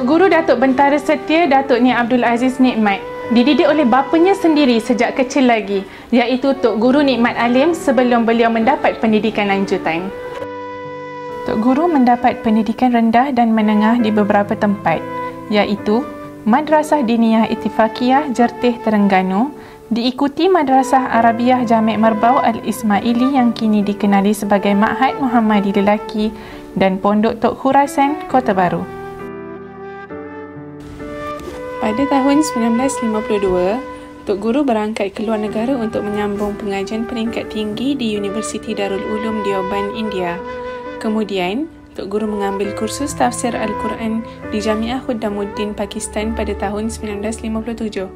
Guru Datuk Bentara Setia Datuk Ni Abdul Aziz Nikmat dididik oleh bapanya sendiri sejak kecil lagi iaitu Tok Guru Nikmat Alim sebelum beliau mendapat pendidikan lanjutan. Tok Guru mendapat pendidikan rendah dan menengah di beberapa tempat iaitu Madrasah Diniyah Itifakiyah Jertih Terengganu diikuti Madrasah Arabiah Jamek Merbau Al-Ismaili yang kini dikenali sebagai Ma'had Muhammad Lelaki dan Pondok Tok Hurasan, Kota Baru. Pada tahun 1952, Tok Guru berangkat ke luar negara untuk menyambung pengajian peringkat tinggi di Universiti Darul Ulum Dioban, India. Kemudian, Tok Guru mengambil kursus tafsir Al-Quran di Jamiah Khuddamuddin, Pakistan pada tahun 1957.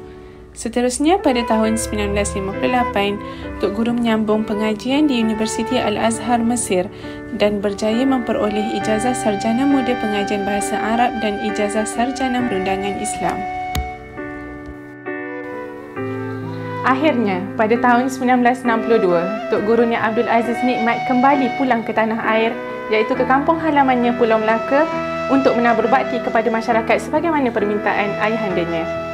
Seterusnya pada tahun 1958, Tok Guru menyambung pengajian di Universiti Al-Azhar Mesir dan berjaya memperoleh ijazah sarjana muda pengajian bahasa Arab dan ijazah sarjana perundangan Islam. Akhirnya, pada tahun 1962, Tok Gurunya Abdul Aziz Nikmat kembali pulang ke tanah air iaitu ke kampung halamannya Pulau Melaka untuk menabur bakti kepada masyarakat sebagaimana permintaan ayahandanya.